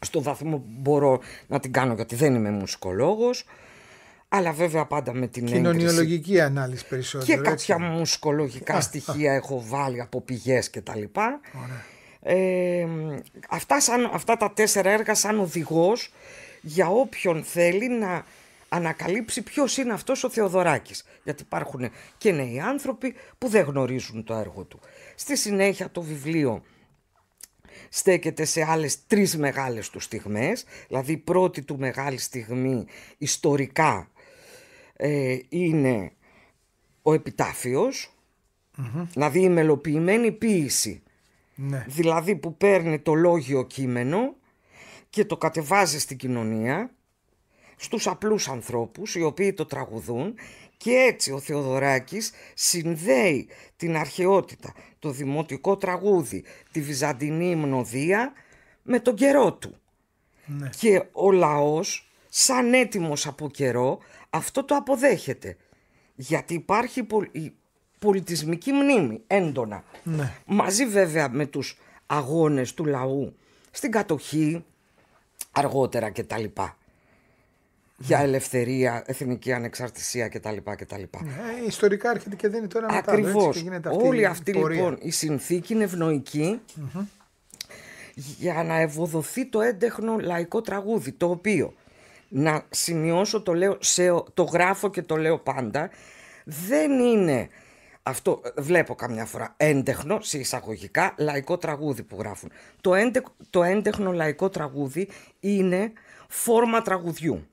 Speaker 2: στο βαθμό που μπορώ να την κάνω γιατί δεν είμαι μουσικολόγος, αλλά βέβαια πάντα με την Κοινωνιολογική
Speaker 1: ανάλυση περισσότερο. Και κάποια μουσικολογικά μουσκολογικά στοιχεία
Speaker 2: έχω βάλει από πηγές και τα λοιπά. Ε, αυτά, σαν, αυτά τα τέσσερα έργα σαν οδηγός για όποιον θέλει να ανακαλύψει ποιος είναι αυτός ο Θεοδωράκης. Γιατί υπάρχουν και νέοι άνθρωποι που δεν γνωρίζουν το έργο του. Στη συνέχεια το βιβλίο στέκεται σε άλλες τρεις μεγάλες του στιγμές, δηλαδή η πρώτη του μεγάλη στιγμή ιστορικά ε, είναι ο επιταφιος δηλαδή η μελοποιημένη ποίηση, ναι. δηλαδή που παίρνει το λόγιο κείμενο και το κατεβάζει στην κοινωνία, στους απλούς ανθρώπους οι οποίοι το τραγουδούν και έτσι ο Θεοδωράκης συνδέει την αρχαιότητα, το δημοτικό τραγούδι, τη βυζαντινή μνοδιά με τον καιρό του. Ναι. Και ο λαός σαν έτοιμος από καιρό αυτό το αποδέχεται. Γιατί υπάρχει η πολιτισμική μνήμη έντονα. Ναι. Μαζί βέβαια με τους αγώνες του λαού στην κατοχή, αργότερα λοιπά, Για ναι. ελευθερία, εθνική ανεξαρτησία κτλ. κτλ. Ναι,
Speaker 1: ιστορικά έρχεται και δίνει τώρα μετά. Ακριβώ. Όλη αυτή πορεία. λοιπόν
Speaker 2: η συνθήκη είναι για
Speaker 1: να ευοδοθεί το
Speaker 2: έντεχνο λαϊκό τραγούδι. Το οποίο να σημειώσω, το, λέω, σε, το γράφω και το λέω πάντα, δεν είναι αυτό ε, βλέπω καμιά φορά. Έντεχνο, σε εισαγωγικά, λαϊκό τραγούδι που γράφουν. Το, έντε, το έντεχνο λαϊκό τραγούδι είναι φόρμα τραγουδιού.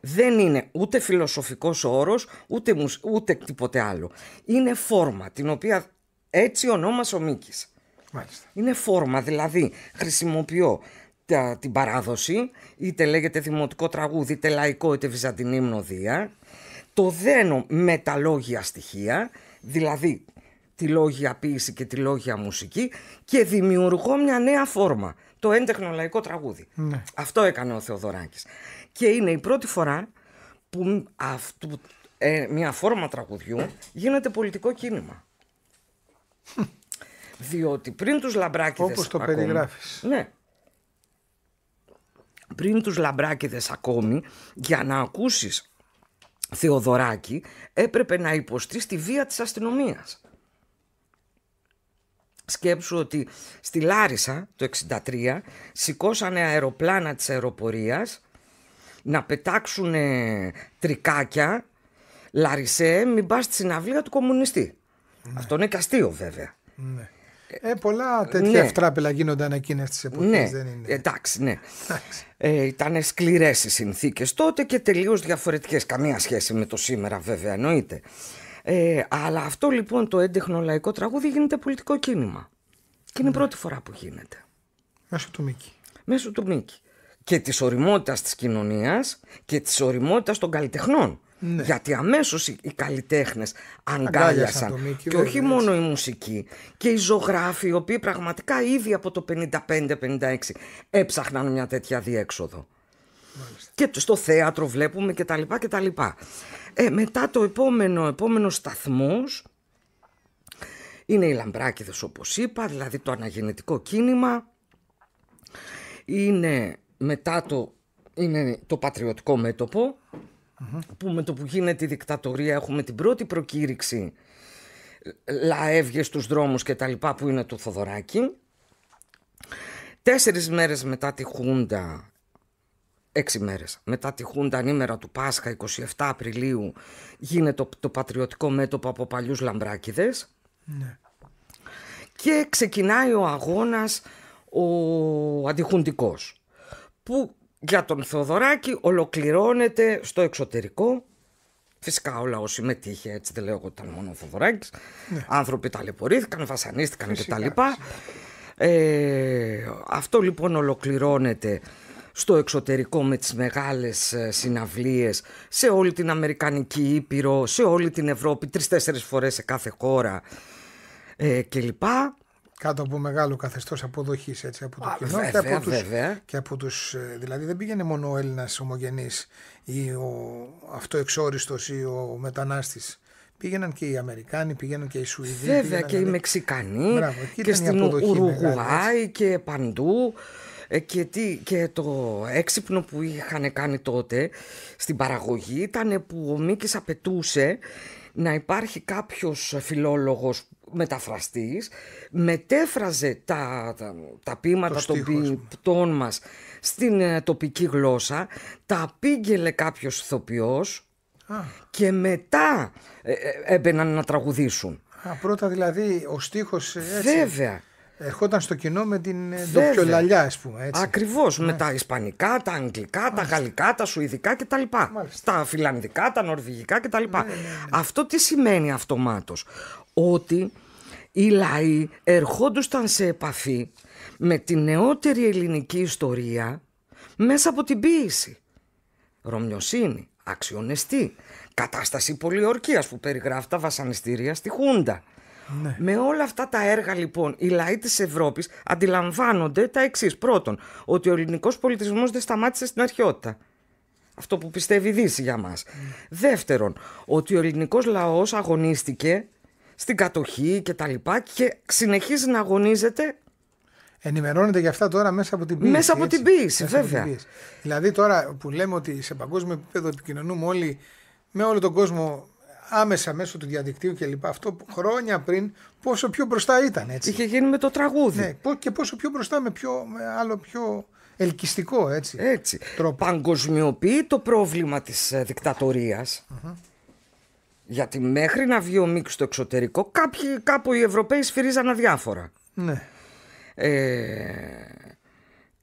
Speaker 2: Δεν είναι ούτε φιλοσοφικός όρος, ούτε, ούτε τίποτε άλλο. Είναι φόρμα, την οποία έτσι ονόμασε ο Μίκης. Μάλιστα. Είναι φόρμα, δηλαδή χρησιμοποιώ την παράδοση, είτε λέγεται δημοτικό τραγούδι, είτε λαϊκό, είτε βυζαντινή μνοδία, το δένω με τα λόγια στοιχεία, δηλαδή τη λόγια ποίηση και τη λόγια μουσική και δημιουργώ μια νέα φόρμα, το έντεχνο λαϊκό τραγούδι. Ναι. Αυτό έκανε ο Θεοδωράκης. Και είναι η πρώτη φορά που ε, μια φόρμα τραγουδιού γίνεται πολιτικό κίνημα. Διότι πριν τους λαμπράκηδες... Όπως το ακόμη, Ναι. Πριν τους λαμπράκηδες ακόμη, για να ακούσεις Θεοδωράκη έπρεπε να υποστεί στη βία της αστυνομίας. Σκέψου ότι στη Λάρισα το 1963 σηκώσανε αεροπλάνα της αεροπορίας να πετάξουν τρικάκια «Λαρισέ, μην πας στη συναυλία του κομμουνιστή». Ναι. Αυτό είναι και αστείο βέβαια.
Speaker 1: Ναι. Ε, πολλά τέτοια ναι. ευτράπελα γίνονταν εκείνε τι εποχέ, ναι. δεν είναι.
Speaker 2: Εντάξει, ναι. Ε, ήταν σκληρές οι συνθήκες τότε και τελείως διαφορετικές. Καμία σχέση με το σήμερα, βέβαια, εννοείται. Ε, αλλά αυτό λοιπόν το έντεχνο λαϊκό τραγούδι γίνεται πολιτικό κίνημα. Και είναι η ναι. πρώτη φορά που γίνεται. Μέσω του Μίκη. Μέσω του Μίκη. Και της οριμότητας της κοινωνίας και της οριμότητας των καλλιτεχνών. Ναι. Γιατί αμέσως οι, καλλιτέχνε καλλιτέχνες αγκάλιασαν και όχι μόνο η μουσική και οι ζωγράφοι οι οποίοι πραγματικά ήδη από το 55-56 έψαχναν μια τέτοια διέξοδο. Και στο θέατρο βλέπουμε και τα λοιπά και τα λοιπά. Ε, μετά το επόμενο, επόμενο σταθμός είναι οι λαμπράκιδες όπως είπα, δηλαδή το αναγεννητικό κίνημα. Είναι μετά το, είναι το πατριωτικό μέτωπο που με το που γίνεται η δικτατορία έχουμε την πρώτη προκήρυξη λαεύγες στους δρόμους και τα λοιπά που είναι το Θοδωράκι. Τέσσερις μέρες μετά τη Χούντα, έξι μέρες μετά τη Χούντα ανήμερα του Πάσχα 27 Απριλίου γίνεται το, το πατριωτικό μέτωπο από παλιούς λαμπράκιδες. Ναι. Και ξεκινάει ο αγώνας ο αντιχουντικός που για τον Θεοδωράκη ολοκληρώνεται στο εξωτερικό. Φυσικά όλα λαός συμμετείχε, έτσι δεν λέω ήταν μόνο ο ναι. Άνθρωποι ταλαιπωρήθηκαν, βασανίστηκαν κτλ. Ε, αυτό λοιπόν ολοκληρώνεται στο εξωτερικό με τις μεγάλες ε, συναυλίες σε όλη την Αμερικανική Ήπειρο, σε όλη την Ευρώπη, τρεις-τέσσερις φορές σε κάθε χώρα
Speaker 1: ε, κλπ κάτω από μεγάλο καθεστώς αποδοχής από το Α, κοινό βέβαια, και, από τους, και από τους, ε, Δηλαδή δεν πήγαινε μόνο ο Έλληνας ομογενής ή ο αυτοεξόριστος ή ο μετανάστης. Πήγαιναν και οι Αμερικάνοι, πήγαιναν και οι Σουηδοί. Βέβαια και οι δηλαδή-
Speaker 2: Μεξικανοί Μπράβο, και στην Ουρουγουάη και παντού. Ε, και, τι, και το έξυπνο που είχαν κάνει τότε στην παραγωγή ήταν που ο Μίκης απαιτούσε να υπάρχει κάποιος φιλόλογος μεταφραστής μετέφραζε τα, τα, τα ποίηματα των ποιητών μας στην ε, τοπική γλώσσα, τα πήγελε κάποιος ηθοποιός και μετά ε, ε, έμπαιναν να τραγουδήσουν.
Speaker 1: Α, πρώτα δηλαδή ο στίχος ε, έτσι. Βέβαια. Ερχόταν στο κοινό με την ντοπιολαλιά, ας πούμε.
Speaker 2: Έτσι. Ακριβώς, με ναι. τα ισπανικά, τα αγγλικά, τα γαλλικά, τα σουηδικά κτλ. Μάλιστα. Τα φιλανδικά, τα νορβηγικά κτλ. Ναι, ναι, ναι. αυτό τι σημαίνει αυτομάτως ότι οι λαοί ερχόντουσαν σε επαφή με την νεότερη ελληνική ιστορία μέσα από την ποίηση. Ρωμιοσύνη, αξιονεστή, κατάσταση πολιορκίας που περιγράφει τα βασανιστήρια στη Χούντα. Ναι. Με όλα αυτά τα έργα λοιπόν οι λαοί της Ευρώπης αντιλαμβάνονται τα εξής. Πρώτον, ότι ο ελληνικός πολιτισμός δεν σταμάτησε στην αρχαιότητα. Αυτό που πιστεύει η Δύση για μας. Ναι. Δεύτερον, ότι ο ελληνικός λαός αγωνίστηκε στην κατοχή και τα λοιπά και συνεχίζει να αγωνίζεται.
Speaker 1: Ενημερώνεται για αυτά τώρα μέσα από την πίεση Μέσα από την πίεση βέβαια. δηλαδή τώρα που λέμε ότι σε παγκόσμιο επίπεδο επικοινωνούμε όλοι με όλο τον κόσμο άμεσα μέσω του διαδικτύου κλπ. Αυτό χρόνια πριν πόσο πιο μπροστά ήταν. Έτσι. Είχε γίνει με το τραγούδι. Ναι, και πόσο πιο μπροστά με, πιο, άλλο πιο ελκυστικό έτσι, έτσι.
Speaker 2: τρόπο. Παγκοσμιοποιεί το πρόβλημα της ε, δικτατοριας γιατί μέχρι να βγει ο Μίκης στο εξωτερικό, κάποιοι, κάπου οι Ευρωπαίοι σφυρίζαν αδιάφορα. Ναι. Ε,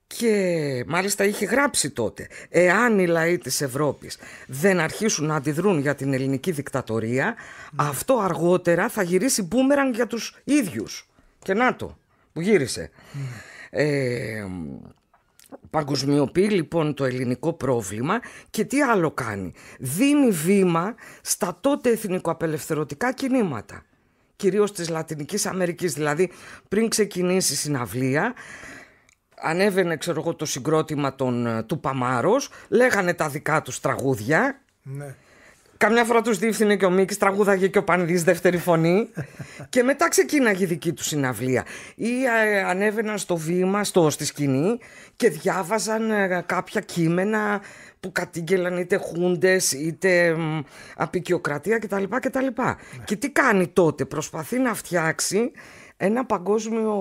Speaker 2: και μάλιστα είχε γράψει τότε «Εάν οι λαοί της Ευρώπης δεν αρχίσουν να αντιδρούν για την ελληνική δικτατορία, ναι. αυτό αργότερα θα γυρίσει μπούμεραν για τους ίδιους». Και να το, που γύρισε. Ναι. Ε, Παγκοσμιοποιεί λοιπόν το ελληνικό πρόβλημα και τι άλλο κάνει. Δίνει βήμα στα τότε εθνικοαπελευθερωτικά κινήματα, κυρίως της Λατινικής Αμερικής. Δηλαδή πριν ξεκινήσει η συναυλία, ανέβαινε ξέρω εγώ, το συγκρότημα των, ε, του Παμάρος, λέγανε τα δικά τους τραγούδια... Ναι. Καμιά φορά τους διεύθυνε και ο Μίκης, τραγούδαγε και ο Πανδή δεύτερη φωνή. και μετά ξεκίναγε η δική του συναυλία. Ή ε, ανέβαιναν στο βήμα, στο, στη σκηνή και διάβαζαν ε, κάποια κείμενα που κατήγγελαν είτε χούντες είτε ε, απεικιοκρατία κτλ. Ναι. Και τι κάνει τότε, προσπαθεί να φτιάξει ένα παγκόσμιο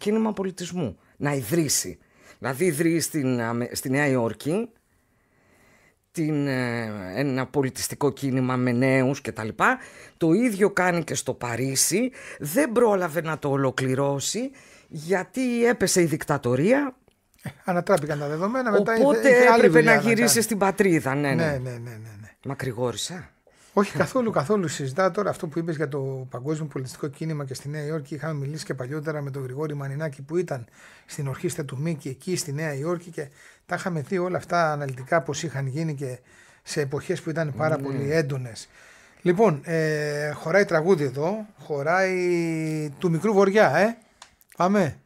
Speaker 2: κίνημα πολιτισμού, να ιδρύσει. Δηλαδή ιδρύει στην, ε, Νέα Υόρκη την, ε, ένα πολιτιστικό κίνημα με νέους και τα λοιπά. Το ίδιο κάνει και στο Παρίσι. Δεν πρόλαβε να το ολοκληρώσει γιατί έπεσε η δικτατορία.
Speaker 1: Ε, ανατράπηκαν τα δεδομένα. Μετά Οπότε έπρεπε να γυρίσει
Speaker 2: στην πατρίδα. Ναι, ναι, ναι. ναι, ναι, ναι, ναι.
Speaker 1: Όχι καθόλου, καθόλου. Συζητά τώρα αυτό που είπες για το παγκόσμιο πολιτιστικό κίνημα και στη Νέα Υόρκη. Είχαμε μιλήσει και παλιότερα με τον Γρηγόρη Μανινάκη που ήταν στην ορχήστρα του Μίκη εκεί στη Νέα Υόρκη και τα είχαμε δει όλα αυτά αναλυτικά πώς είχαν γίνει και σε εποχές που ήταν πάρα ναι. πολύ έντονες. Λοιπόν, ε, χωράει τραγούδι εδώ, χωράει του μικρού βοριά, ε. Πάμε.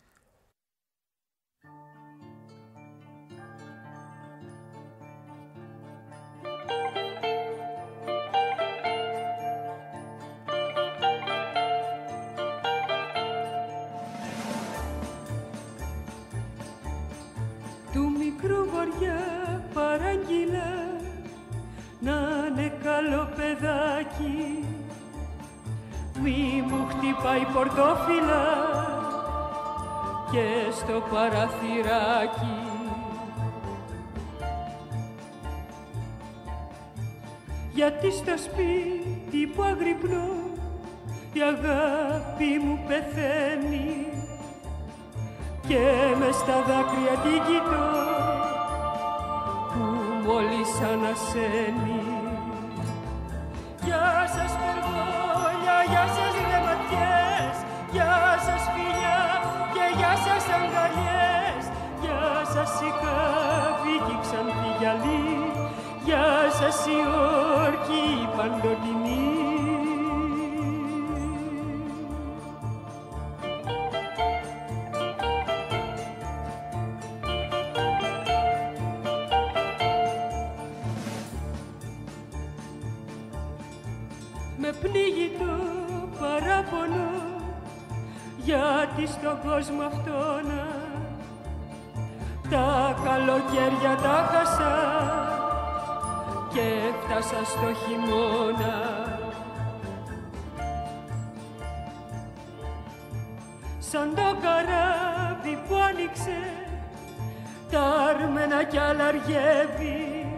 Speaker 4: γιατί στον κόσμο αυτό τα καλοκαίρια τα χάσα και έφτασα στο χειμώνα σαν το καράβι που άνοιξε τα άρμενα κι αλλαργεύει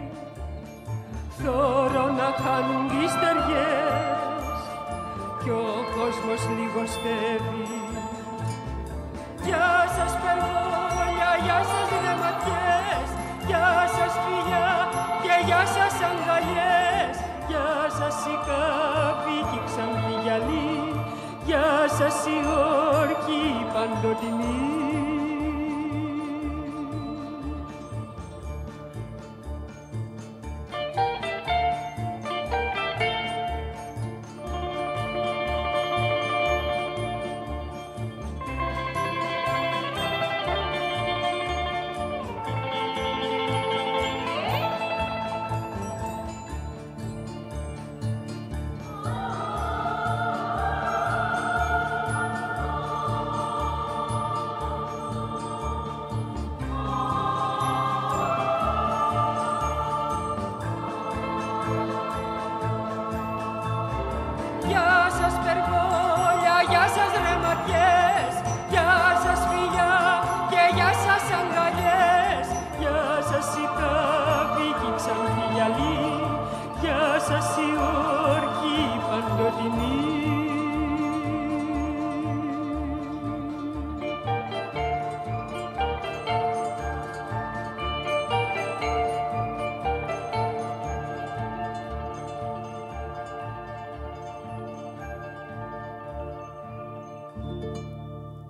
Speaker 4: θωρώ να κάνουν τις ταριές κι ο κόσμος λιγοστεύει Γεια σας περόλια, γεια σας δεματιές, γεια σας φιλιά και γεια σας αγκαλιές. Γεια σας οι κάποι και γεια σας οι όρκοι παντοτινοί.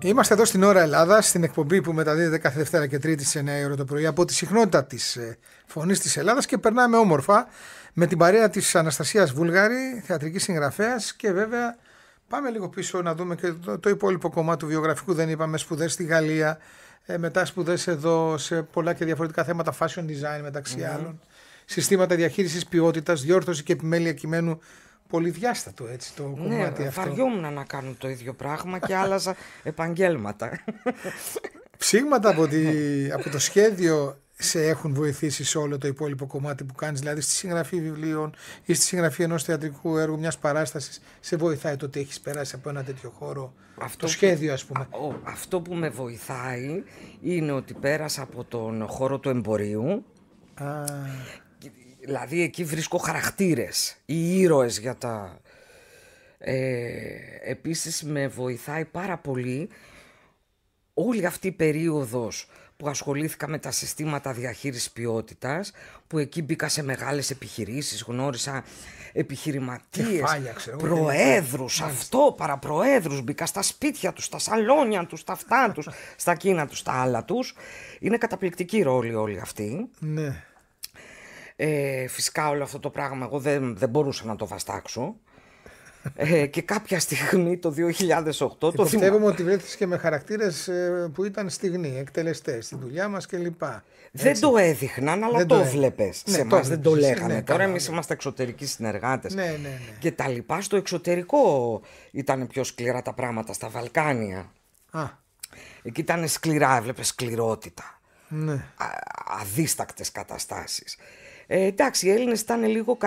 Speaker 1: Είμαστε εδώ στην ώρα Ελλάδα, στην εκπομπή που μεταδίδεται κάθε Δευτέρα και Τρίτη σε 9 ώρα το πρωί από τη συχνότητα της ε, φωνής της Ελλάδας και περνάμε όμορφα με την παρέα της Αναστασίας Βούλγαρη, θεατρικής συγγραφέας και βέβαια πάμε λίγο πίσω να δούμε και το, το υπόλοιπο κομμάτι του βιογραφικού. Δεν είπαμε σπουδές στη Γαλλία, ε, μετά σπουδές εδώ σε πολλά και διαφορετικά θέματα fashion design μεταξυ ναι. άλλων συστήματα διαχείρισης ποιότητας, διόρθωση και επιμέλεια κειμένου πολυδιάστατο έτσι το ναι, κομμάτι ναι, αυτό.
Speaker 2: Βαριόμουν να κάνω το ίδιο πράγμα και άλλαζα επαγγέλματα.
Speaker 1: Ψήγματα από, ναι. από το σχέδιο σε έχουν βοηθήσει σε όλο το υπόλοιπο κομμάτι που κάνεις, δηλαδή στη συγγραφή βιβλίων ή στη συγγραφή ενός θεατρικού έργου μιας παράστασης, σε βοηθάει το ότι έχεις περάσει από ένα τέτοιο χώρο, αυτό το σχέδιο
Speaker 2: ας πούμε. αυτό που με βοηθάει είναι ότι πέρασα από τον χώρο του εμπορίου, Δηλαδή εκεί βρίσκω χαρακτήρες ή ήρωες για τα... Ε, επίσης με βοηθάει πάρα πολύ όλη αυτή η περίοδος που ασχολήθηκα με τα συστήματα διαχείρισης ποιότητας, που εκεί μπήκα σε μεγάλες επιχειρήσεις, γνώρισα επιχειρηματίες, προέδρους, αυτό, παραπροέδρους, μπήκα στα σπίτια τους, στα σαλόνια τους, στα αυτά τους, στα κίνα τους, στα άλλα τους. Είναι καταπληκτική ρόλη όλη αυτή. Ναι. Ε, φυσικά όλο αυτό το πράγμα εγώ δεν, δεν μπορούσα να το βαστάξω. Ε, και κάποια στιγμή το 2008 το θυμάμαι. ότι
Speaker 1: βρέθηκες και με χαρακτήρες ε, που ήταν στιγμή, εκτελεστές, στη δουλειά μας κλπ. Δεν το έδειχναν, αλλά δεν το, το ναι, σε εμάς δεν το ναι, λέγανε. Τώρα εμείς ναι.
Speaker 2: είμαστε εξωτερικοί συνεργάτες και τα λοιπά. Στο εξωτερικό ήταν πιο σκληρά τα πράγματα, στα Βαλκάνια. Α. Εκεί ήταν σκληρά, έβλεπες σκληρότητα. Ναι. καταστασει ε, εντάξει, οι Έλληνες ήταν λίγο.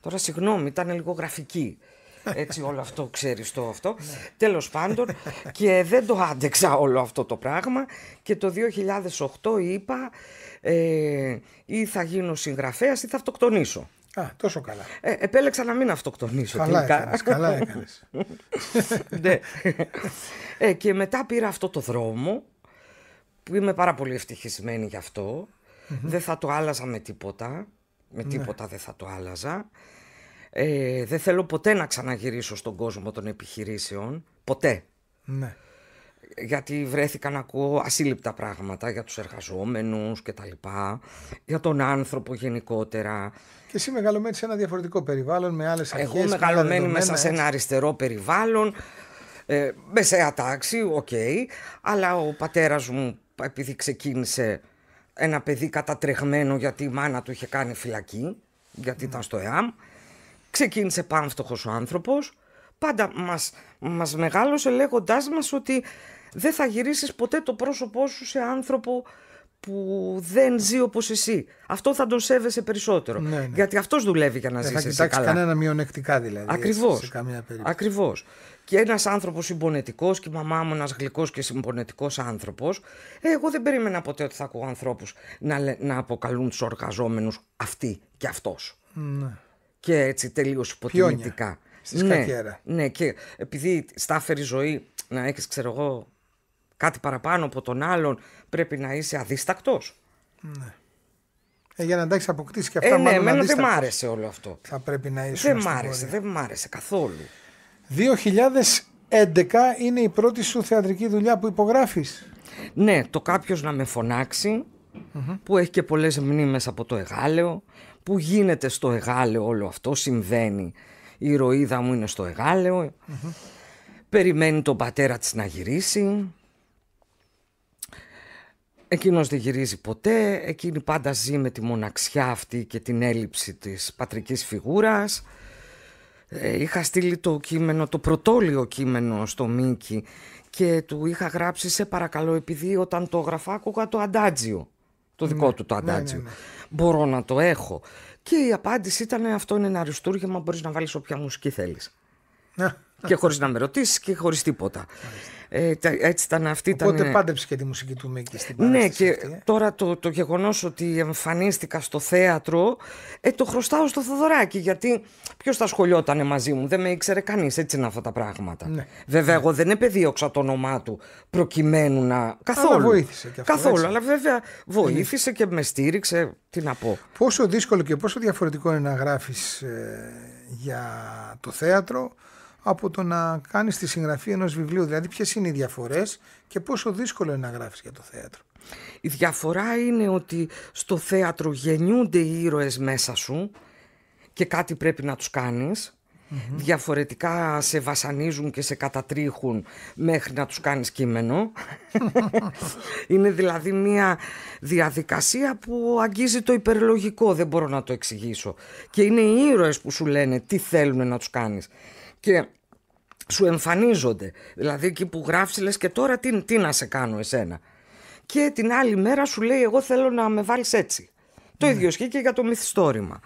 Speaker 2: Τώρα συγγνώμη, ήταν λίγο γραφικοί. Έτσι όλο αυτό ξέρεις το αυτό. Ναι. Τέλος πάντων και δεν το άντεξα όλο αυτό το πράγμα και το 2008 είπα ε, ή θα γίνω συγγραφέας ή θα αυτοκτονήσω.
Speaker 1: Α, τόσο καλά.
Speaker 2: Ε, επέλεξα να μην αυτοκτονήσω. Καλά έκανες, καλά έκανες. ναι. Ε, και μετά πήρα αυτό το δρόμο που είμαι πάρα πολύ ευτυχισμένη γι' αυτό Mm-hmm. Δεν θα το άλλαζα με τίποτα. Με ναι. τίποτα δεν θα το άλλαζα. Ε, δεν θέλω ποτέ να ξαναγυρίσω στον κόσμο των επιχειρήσεων. Ποτέ. Ναι. Γιατί βρέθηκα να ακούω ασύλληπτα πράγματα για τους εργαζόμενους και τα λοιπά, για τον άνθρωπο γενικότερα.
Speaker 1: Και εσύ μεγαλωμένη σε ένα διαφορετικό περιβάλλον, με άλλες αρχές. Εγώ μεγαλωμένη μέσα σε ένα
Speaker 2: αριστερό περιβάλλον, ε, μεσαία τάξη, οκ. αλλά ο πατέρας μου, επειδή ξεκίνησε ένα παιδί κατατρεγμένο γιατί η μάνα του είχε κάνει φυλακή, γιατί ήταν στο ΕΑΜ. Ξεκίνησε πάνφτωχος ο άνθρωπος. Πάντα μας, μας μεγάλωσε λέγοντάς μας ότι δεν θα γυρίσεις ποτέ το πρόσωπό σου σε άνθρωπο που δεν ζει όπως εσύ. Αυτό θα τον σέβεσαι περισσότερο. Ναι, ναι. Γιατί αυτός δουλεύει για να ζει ζήσει. Δεν θα κοιτάξει κανένα
Speaker 1: μειονεκτικά δηλαδή. Ακριβώ.
Speaker 2: Ακριβώς. Και ένας άνθρωπος συμπονετικός, και η μαμά μου ένας γλυκός και συμπονετικός άνθρωπος, ε, εγώ δεν περίμενα ποτέ ότι θα ακούω ανθρώπους να, να αποκαλούν τους εργαζόμενου αυτή και αυτός. Ναι. Και έτσι τελείως υποτιμητικά. στην ναι, ναι, και επειδή στάφερη ζωή να έχεις, ξέρω εγώ, κάτι παραπάνω από τον άλλον, πρέπει να είσαι αδίστακτος.
Speaker 1: Ναι. Ε, για να εντάξει αποκτήσεις και ε, αυτά ε, ναι, εμένα δεν μ' άρεσε όλο αυτό. Θα πρέπει να είσαι. Δεν μ' άρεσε, δεν μ' άρεσε καθόλου. 2011 είναι η πρώτη σου θεατρική δουλειά που υπογράφεις.
Speaker 2: Ναι, το κάποιος να με φωναξει που έχει και πολλές μνήμες από το Εγάλεο, που γίνεται στο Εγάλεο όλο αυτό, συμβαίνει. Η ηρωίδα μου είναι στο εγαλεο mm-hmm. ειναι
Speaker 3: στο εγαλεο
Speaker 2: περιμενει τον πατέρα της να γυρίσει, Εκείνος δεν γυρίζει ποτέ, εκείνη πάντα ζει με τη μοναξιά αυτή και την έλλειψη της πατρικής φιγούρας. Ε, είχα στείλει το κείμενο, το πρωτόλιο κείμενο στο Μίκη και του είχα γράψει σε παρακαλώ επειδή όταν το γράφα άκουγα το αντάτζιο, το δικό ναι, του το ναι, αντάτζιο. Ναι, Μπορώ να το έχω. Και η απάντηση ήταν αυτό είναι ένα αριστούργημα, μπορείς να βάλεις όποια μουσική θέλεις. και χωρίς να με ρωτήσεις και χωρίς τίποτα. Ε, έτσι ήταν αυτή. Οπότε ήταν... Ε.
Speaker 1: πάντεψε και τη μουσική του Μίκη στην Ναι,
Speaker 2: και ε. τώρα το, το γεγονός ότι εμφανίστηκα στο θέατρο, ε, το χρωστάω στο Θεοδωράκι Γιατί ποιος θα σχολιότανε μαζί μου, δεν με ήξερε κανείς. Έτσι είναι αυτά τα πράγματα. Ναι. Βέβαια, ναι. εγώ δεν επεδίωξα το όνομά του προκειμένου να. Καθόλου. Αλλά βοήθησε και Καθόλου. Αλλά βέβαια βοήθησε ναι. και με στήριξε. Τι να πω.
Speaker 1: Πόσο δύσκολο και πόσο διαφορετικό είναι να γράφεις για το θέατρο από το να κάνεις τη συγγραφή ενός βιβλίου. Δηλαδή ποιες είναι οι διαφορές και πόσο δύσκολο είναι να γράφεις για το θέατρο. Η διαφορά
Speaker 2: είναι ότι στο θέατρο γεννιούνται οι ήρωες μέσα σου και κάτι πρέπει να τους κανεις Διαφορετικά σε βασανίζουν και σε κατατρίχουν μέχρι να τους κάνεις κείμενο. είναι δηλαδή μια διαδικασία που αγγίζει το υπερλογικό, δεν μπορώ να το εξηγήσω. Και είναι οι ήρωες που σου λένε τι θέλουν να τους κάνεις και σου εμφανίζονται. Δηλαδή εκεί που γράφεις λες και τώρα τι, τι να σε κάνω εσένα. Και την άλλη μέρα σου λέει εγώ θέλω να με βάλεις έτσι. Το ναι. ίδιο ισχύει και για το μυθιστόρημα.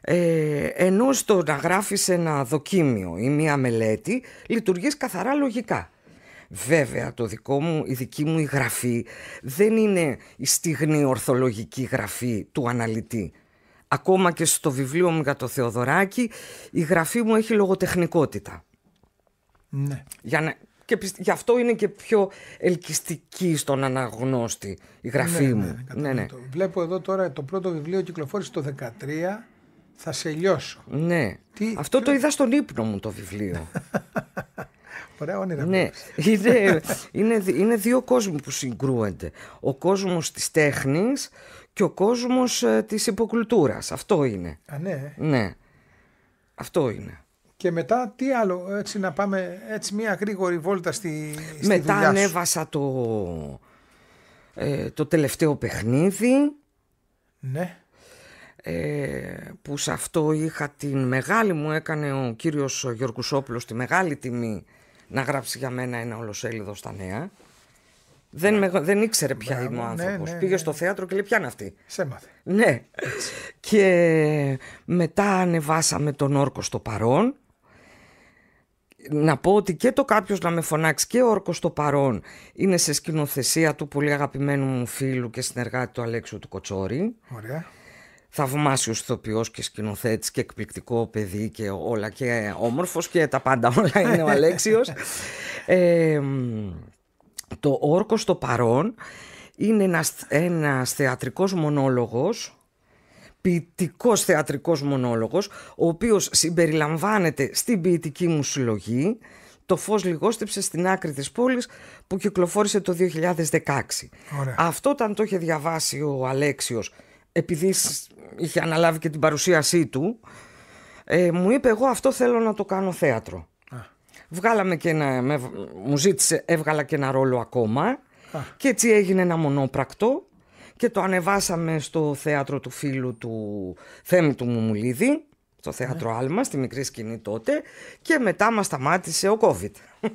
Speaker 2: Ε, ενώ στο να γράφεις ένα δοκίμιο ή μία μελέτη λειτουργείς καθαρά λογικά. Βέβαια το δικό μου, η δική μου η γραφή δεν είναι η στιγμή ορθολογική γραφή του αναλυτή. Ακόμα και στο βιβλίο μου για το Θεοδωράκι, η γραφή μου έχει λογοτεχνικότητα. Ναι. Για να... Και γι' αυτό είναι και πιο ελκυστική στον αναγνώστη η γραφή ναι, ναι, μου. Ναι, ναι, ναι.
Speaker 1: Βλέπω εδώ τώρα το πρώτο βιβλίο κυκλοφόρησε το 2013, Θα σε λιώσω.
Speaker 2: Ναι. Τι... Αυτό το είδα στον ύπνο μου το βιβλίο.
Speaker 1: Ωραία όνειρα. Ναι.
Speaker 2: είναι, είναι, είναι δύο κόσμοι που συγκρούονται. Ο κόσμος της τέχνης και ο κόσμος ε, της υποκουλτούρας. Αυτό είναι. Α, ναι. Ναι. Αυτό είναι.
Speaker 1: Και μετά τι άλλο, έτσι να πάμε έτσι μια γρήγορη βόλτα στη, στη Μετά δουλειά
Speaker 2: ανέβασα το, ε, το τελευταίο παιχνίδι. Ναι. Ε, που σε αυτό είχα την μεγάλη μου, έκανε ο κύριος Όπλος τη μεγάλη τιμή να γράψει για μένα ένα ολοσέλιδο στα νέα. Δεν, ναι. με, δεν ήξερε ποια είμαι ο ναι, άνθρωπος. Ναι, Πήγε στο θέατρο και λέει: Ποια είναι αυτή. Σε μάθε. Ναι. και μετά ανεβάσαμε τον όρκο στο παρόν. Να πω ότι και το κάποιος να με φωνάξει και ο όρκος στο παρόν είναι σε σκηνοθεσία του πολύ αγαπημένου μου φίλου και συνεργάτη του Αλέξου του Κοτσόρη. Ωραία Θαυμάσιος ηθοποιός και σκηνοθέτης και εκπληκτικό παιδί και όλα και όμορφος και τα πάντα όλα είναι ο αλέξιος. Ε, το όρκος στο παρόν είναι ένας, ένας θεατρικός μονόλογος, ποιητικός θεατρικός μονόλογος, ο οποίος συμπεριλαμβάνεται στην ποιητική μου συλλογή «Το φως λιγόστεψε στην άκρη της πόλης» που κυκλοφόρησε το 2016. Αυτό όταν το είχε διαβάσει ο Αλέξιος, επειδή είχε αναλάβει και την παρουσίασή του, ε, μου είπε εγώ αυτό θέλω να το κάνω θέατρο. Βγάλαμε και ένα, με, μου ζήτησε, έβγαλα και ένα ρόλο ακόμα και έτσι έγινε ένα μονόπρακτο και το ανεβάσαμε στο θέατρο του φίλου του Θέμη του Μουμουλίδη, στο θέατρο ναι. Άλμα, στη μικρή σκηνή τότε και μετά μας σταμάτησε ο COVID.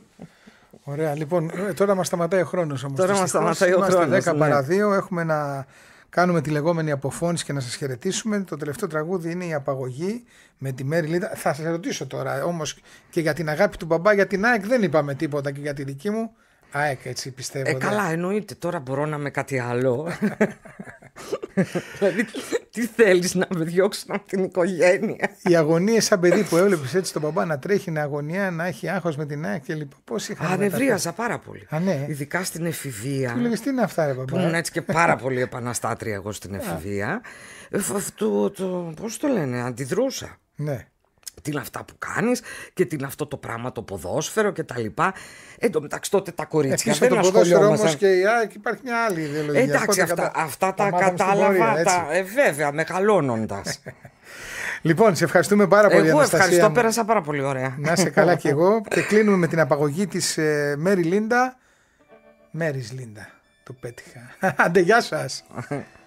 Speaker 1: Ωραία, λοιπόν, ε, τώρα μας σταματάει ο χρόνος όμως. Τώρα μας σταματάει ο χρόνος. Είμαστε 10 ναι. παρα 2, έχουμε ένα κάνουμε τη λεγόμενη αποφώνηση και να σας χαιρετήσουμε. Το τελευταίο τραγούδι είναι η απαγωγή με τη Μέρι Λίδα. Θα σας ρωτήσω τώρα όμως και για την αγάπη του μπαμπά, για την ΑΕΚ δεν είπαμε τίποτα και για τη δική μου. ΑΕΚ έτσι πιστεύω. Ε, ναι. καλά
Speaker 2: εννοείται, τώρα μπορώ να με κάτι άλλο.
Speaker 1: δηλαδή, τι θέλεις να με διώξουν από την
Speaker 2: οικογένεια.
Speaker 1: Οι αγωνίε σαν παιδί που έβλεπες έτσι τον παπά να τρέχει, να αγωνιά, να έχει άγχος με την άκρη κλπ. Πώ είχα. Ανεβρίαζα πάρα πολύ. Α, ναι. Ειδικά στην εφηβεία. Του τι είναι αυτά, ρε Που ήμουν έτσι και πάρα
Speaker 2: πολύ επαναστάτρια εγώ στην εφηβεία. Αυτό το. Πώς το λένε, αντιδρούσα. Ναι τι είναι αυτά που κάνεις και τι είναι αυτό το πράγμα το ποδόσφαιρο και τα λοιπά. Εν τω μεταξύ τότε τα κορίτσια δεν το ποδόσφαιρο όμως
Speaker 1: και η ΑΕΚ υπάρχει μια άλλη ιδεολογία. Ε, εντάξει, αυτά, αυτά τα, κατάλαβα. τα...
Speaker 2: Ε, βέβαια, μεγαλώνοντας.
Speaker 1: λοιπόν, σε ευχαριστούμε πάρα πολύ. Εγώ ευχαριστώ,
Speaker 2: πέρασα πάρα πολύ ωραία. Να είσαι καλά κι
Speaker 1: εγώ. Και κλείνουμε με την απαγωγή της Μέρι Λίντα. Μέρι Λίντα. Το πέτυχα. Άντε, γεια σας.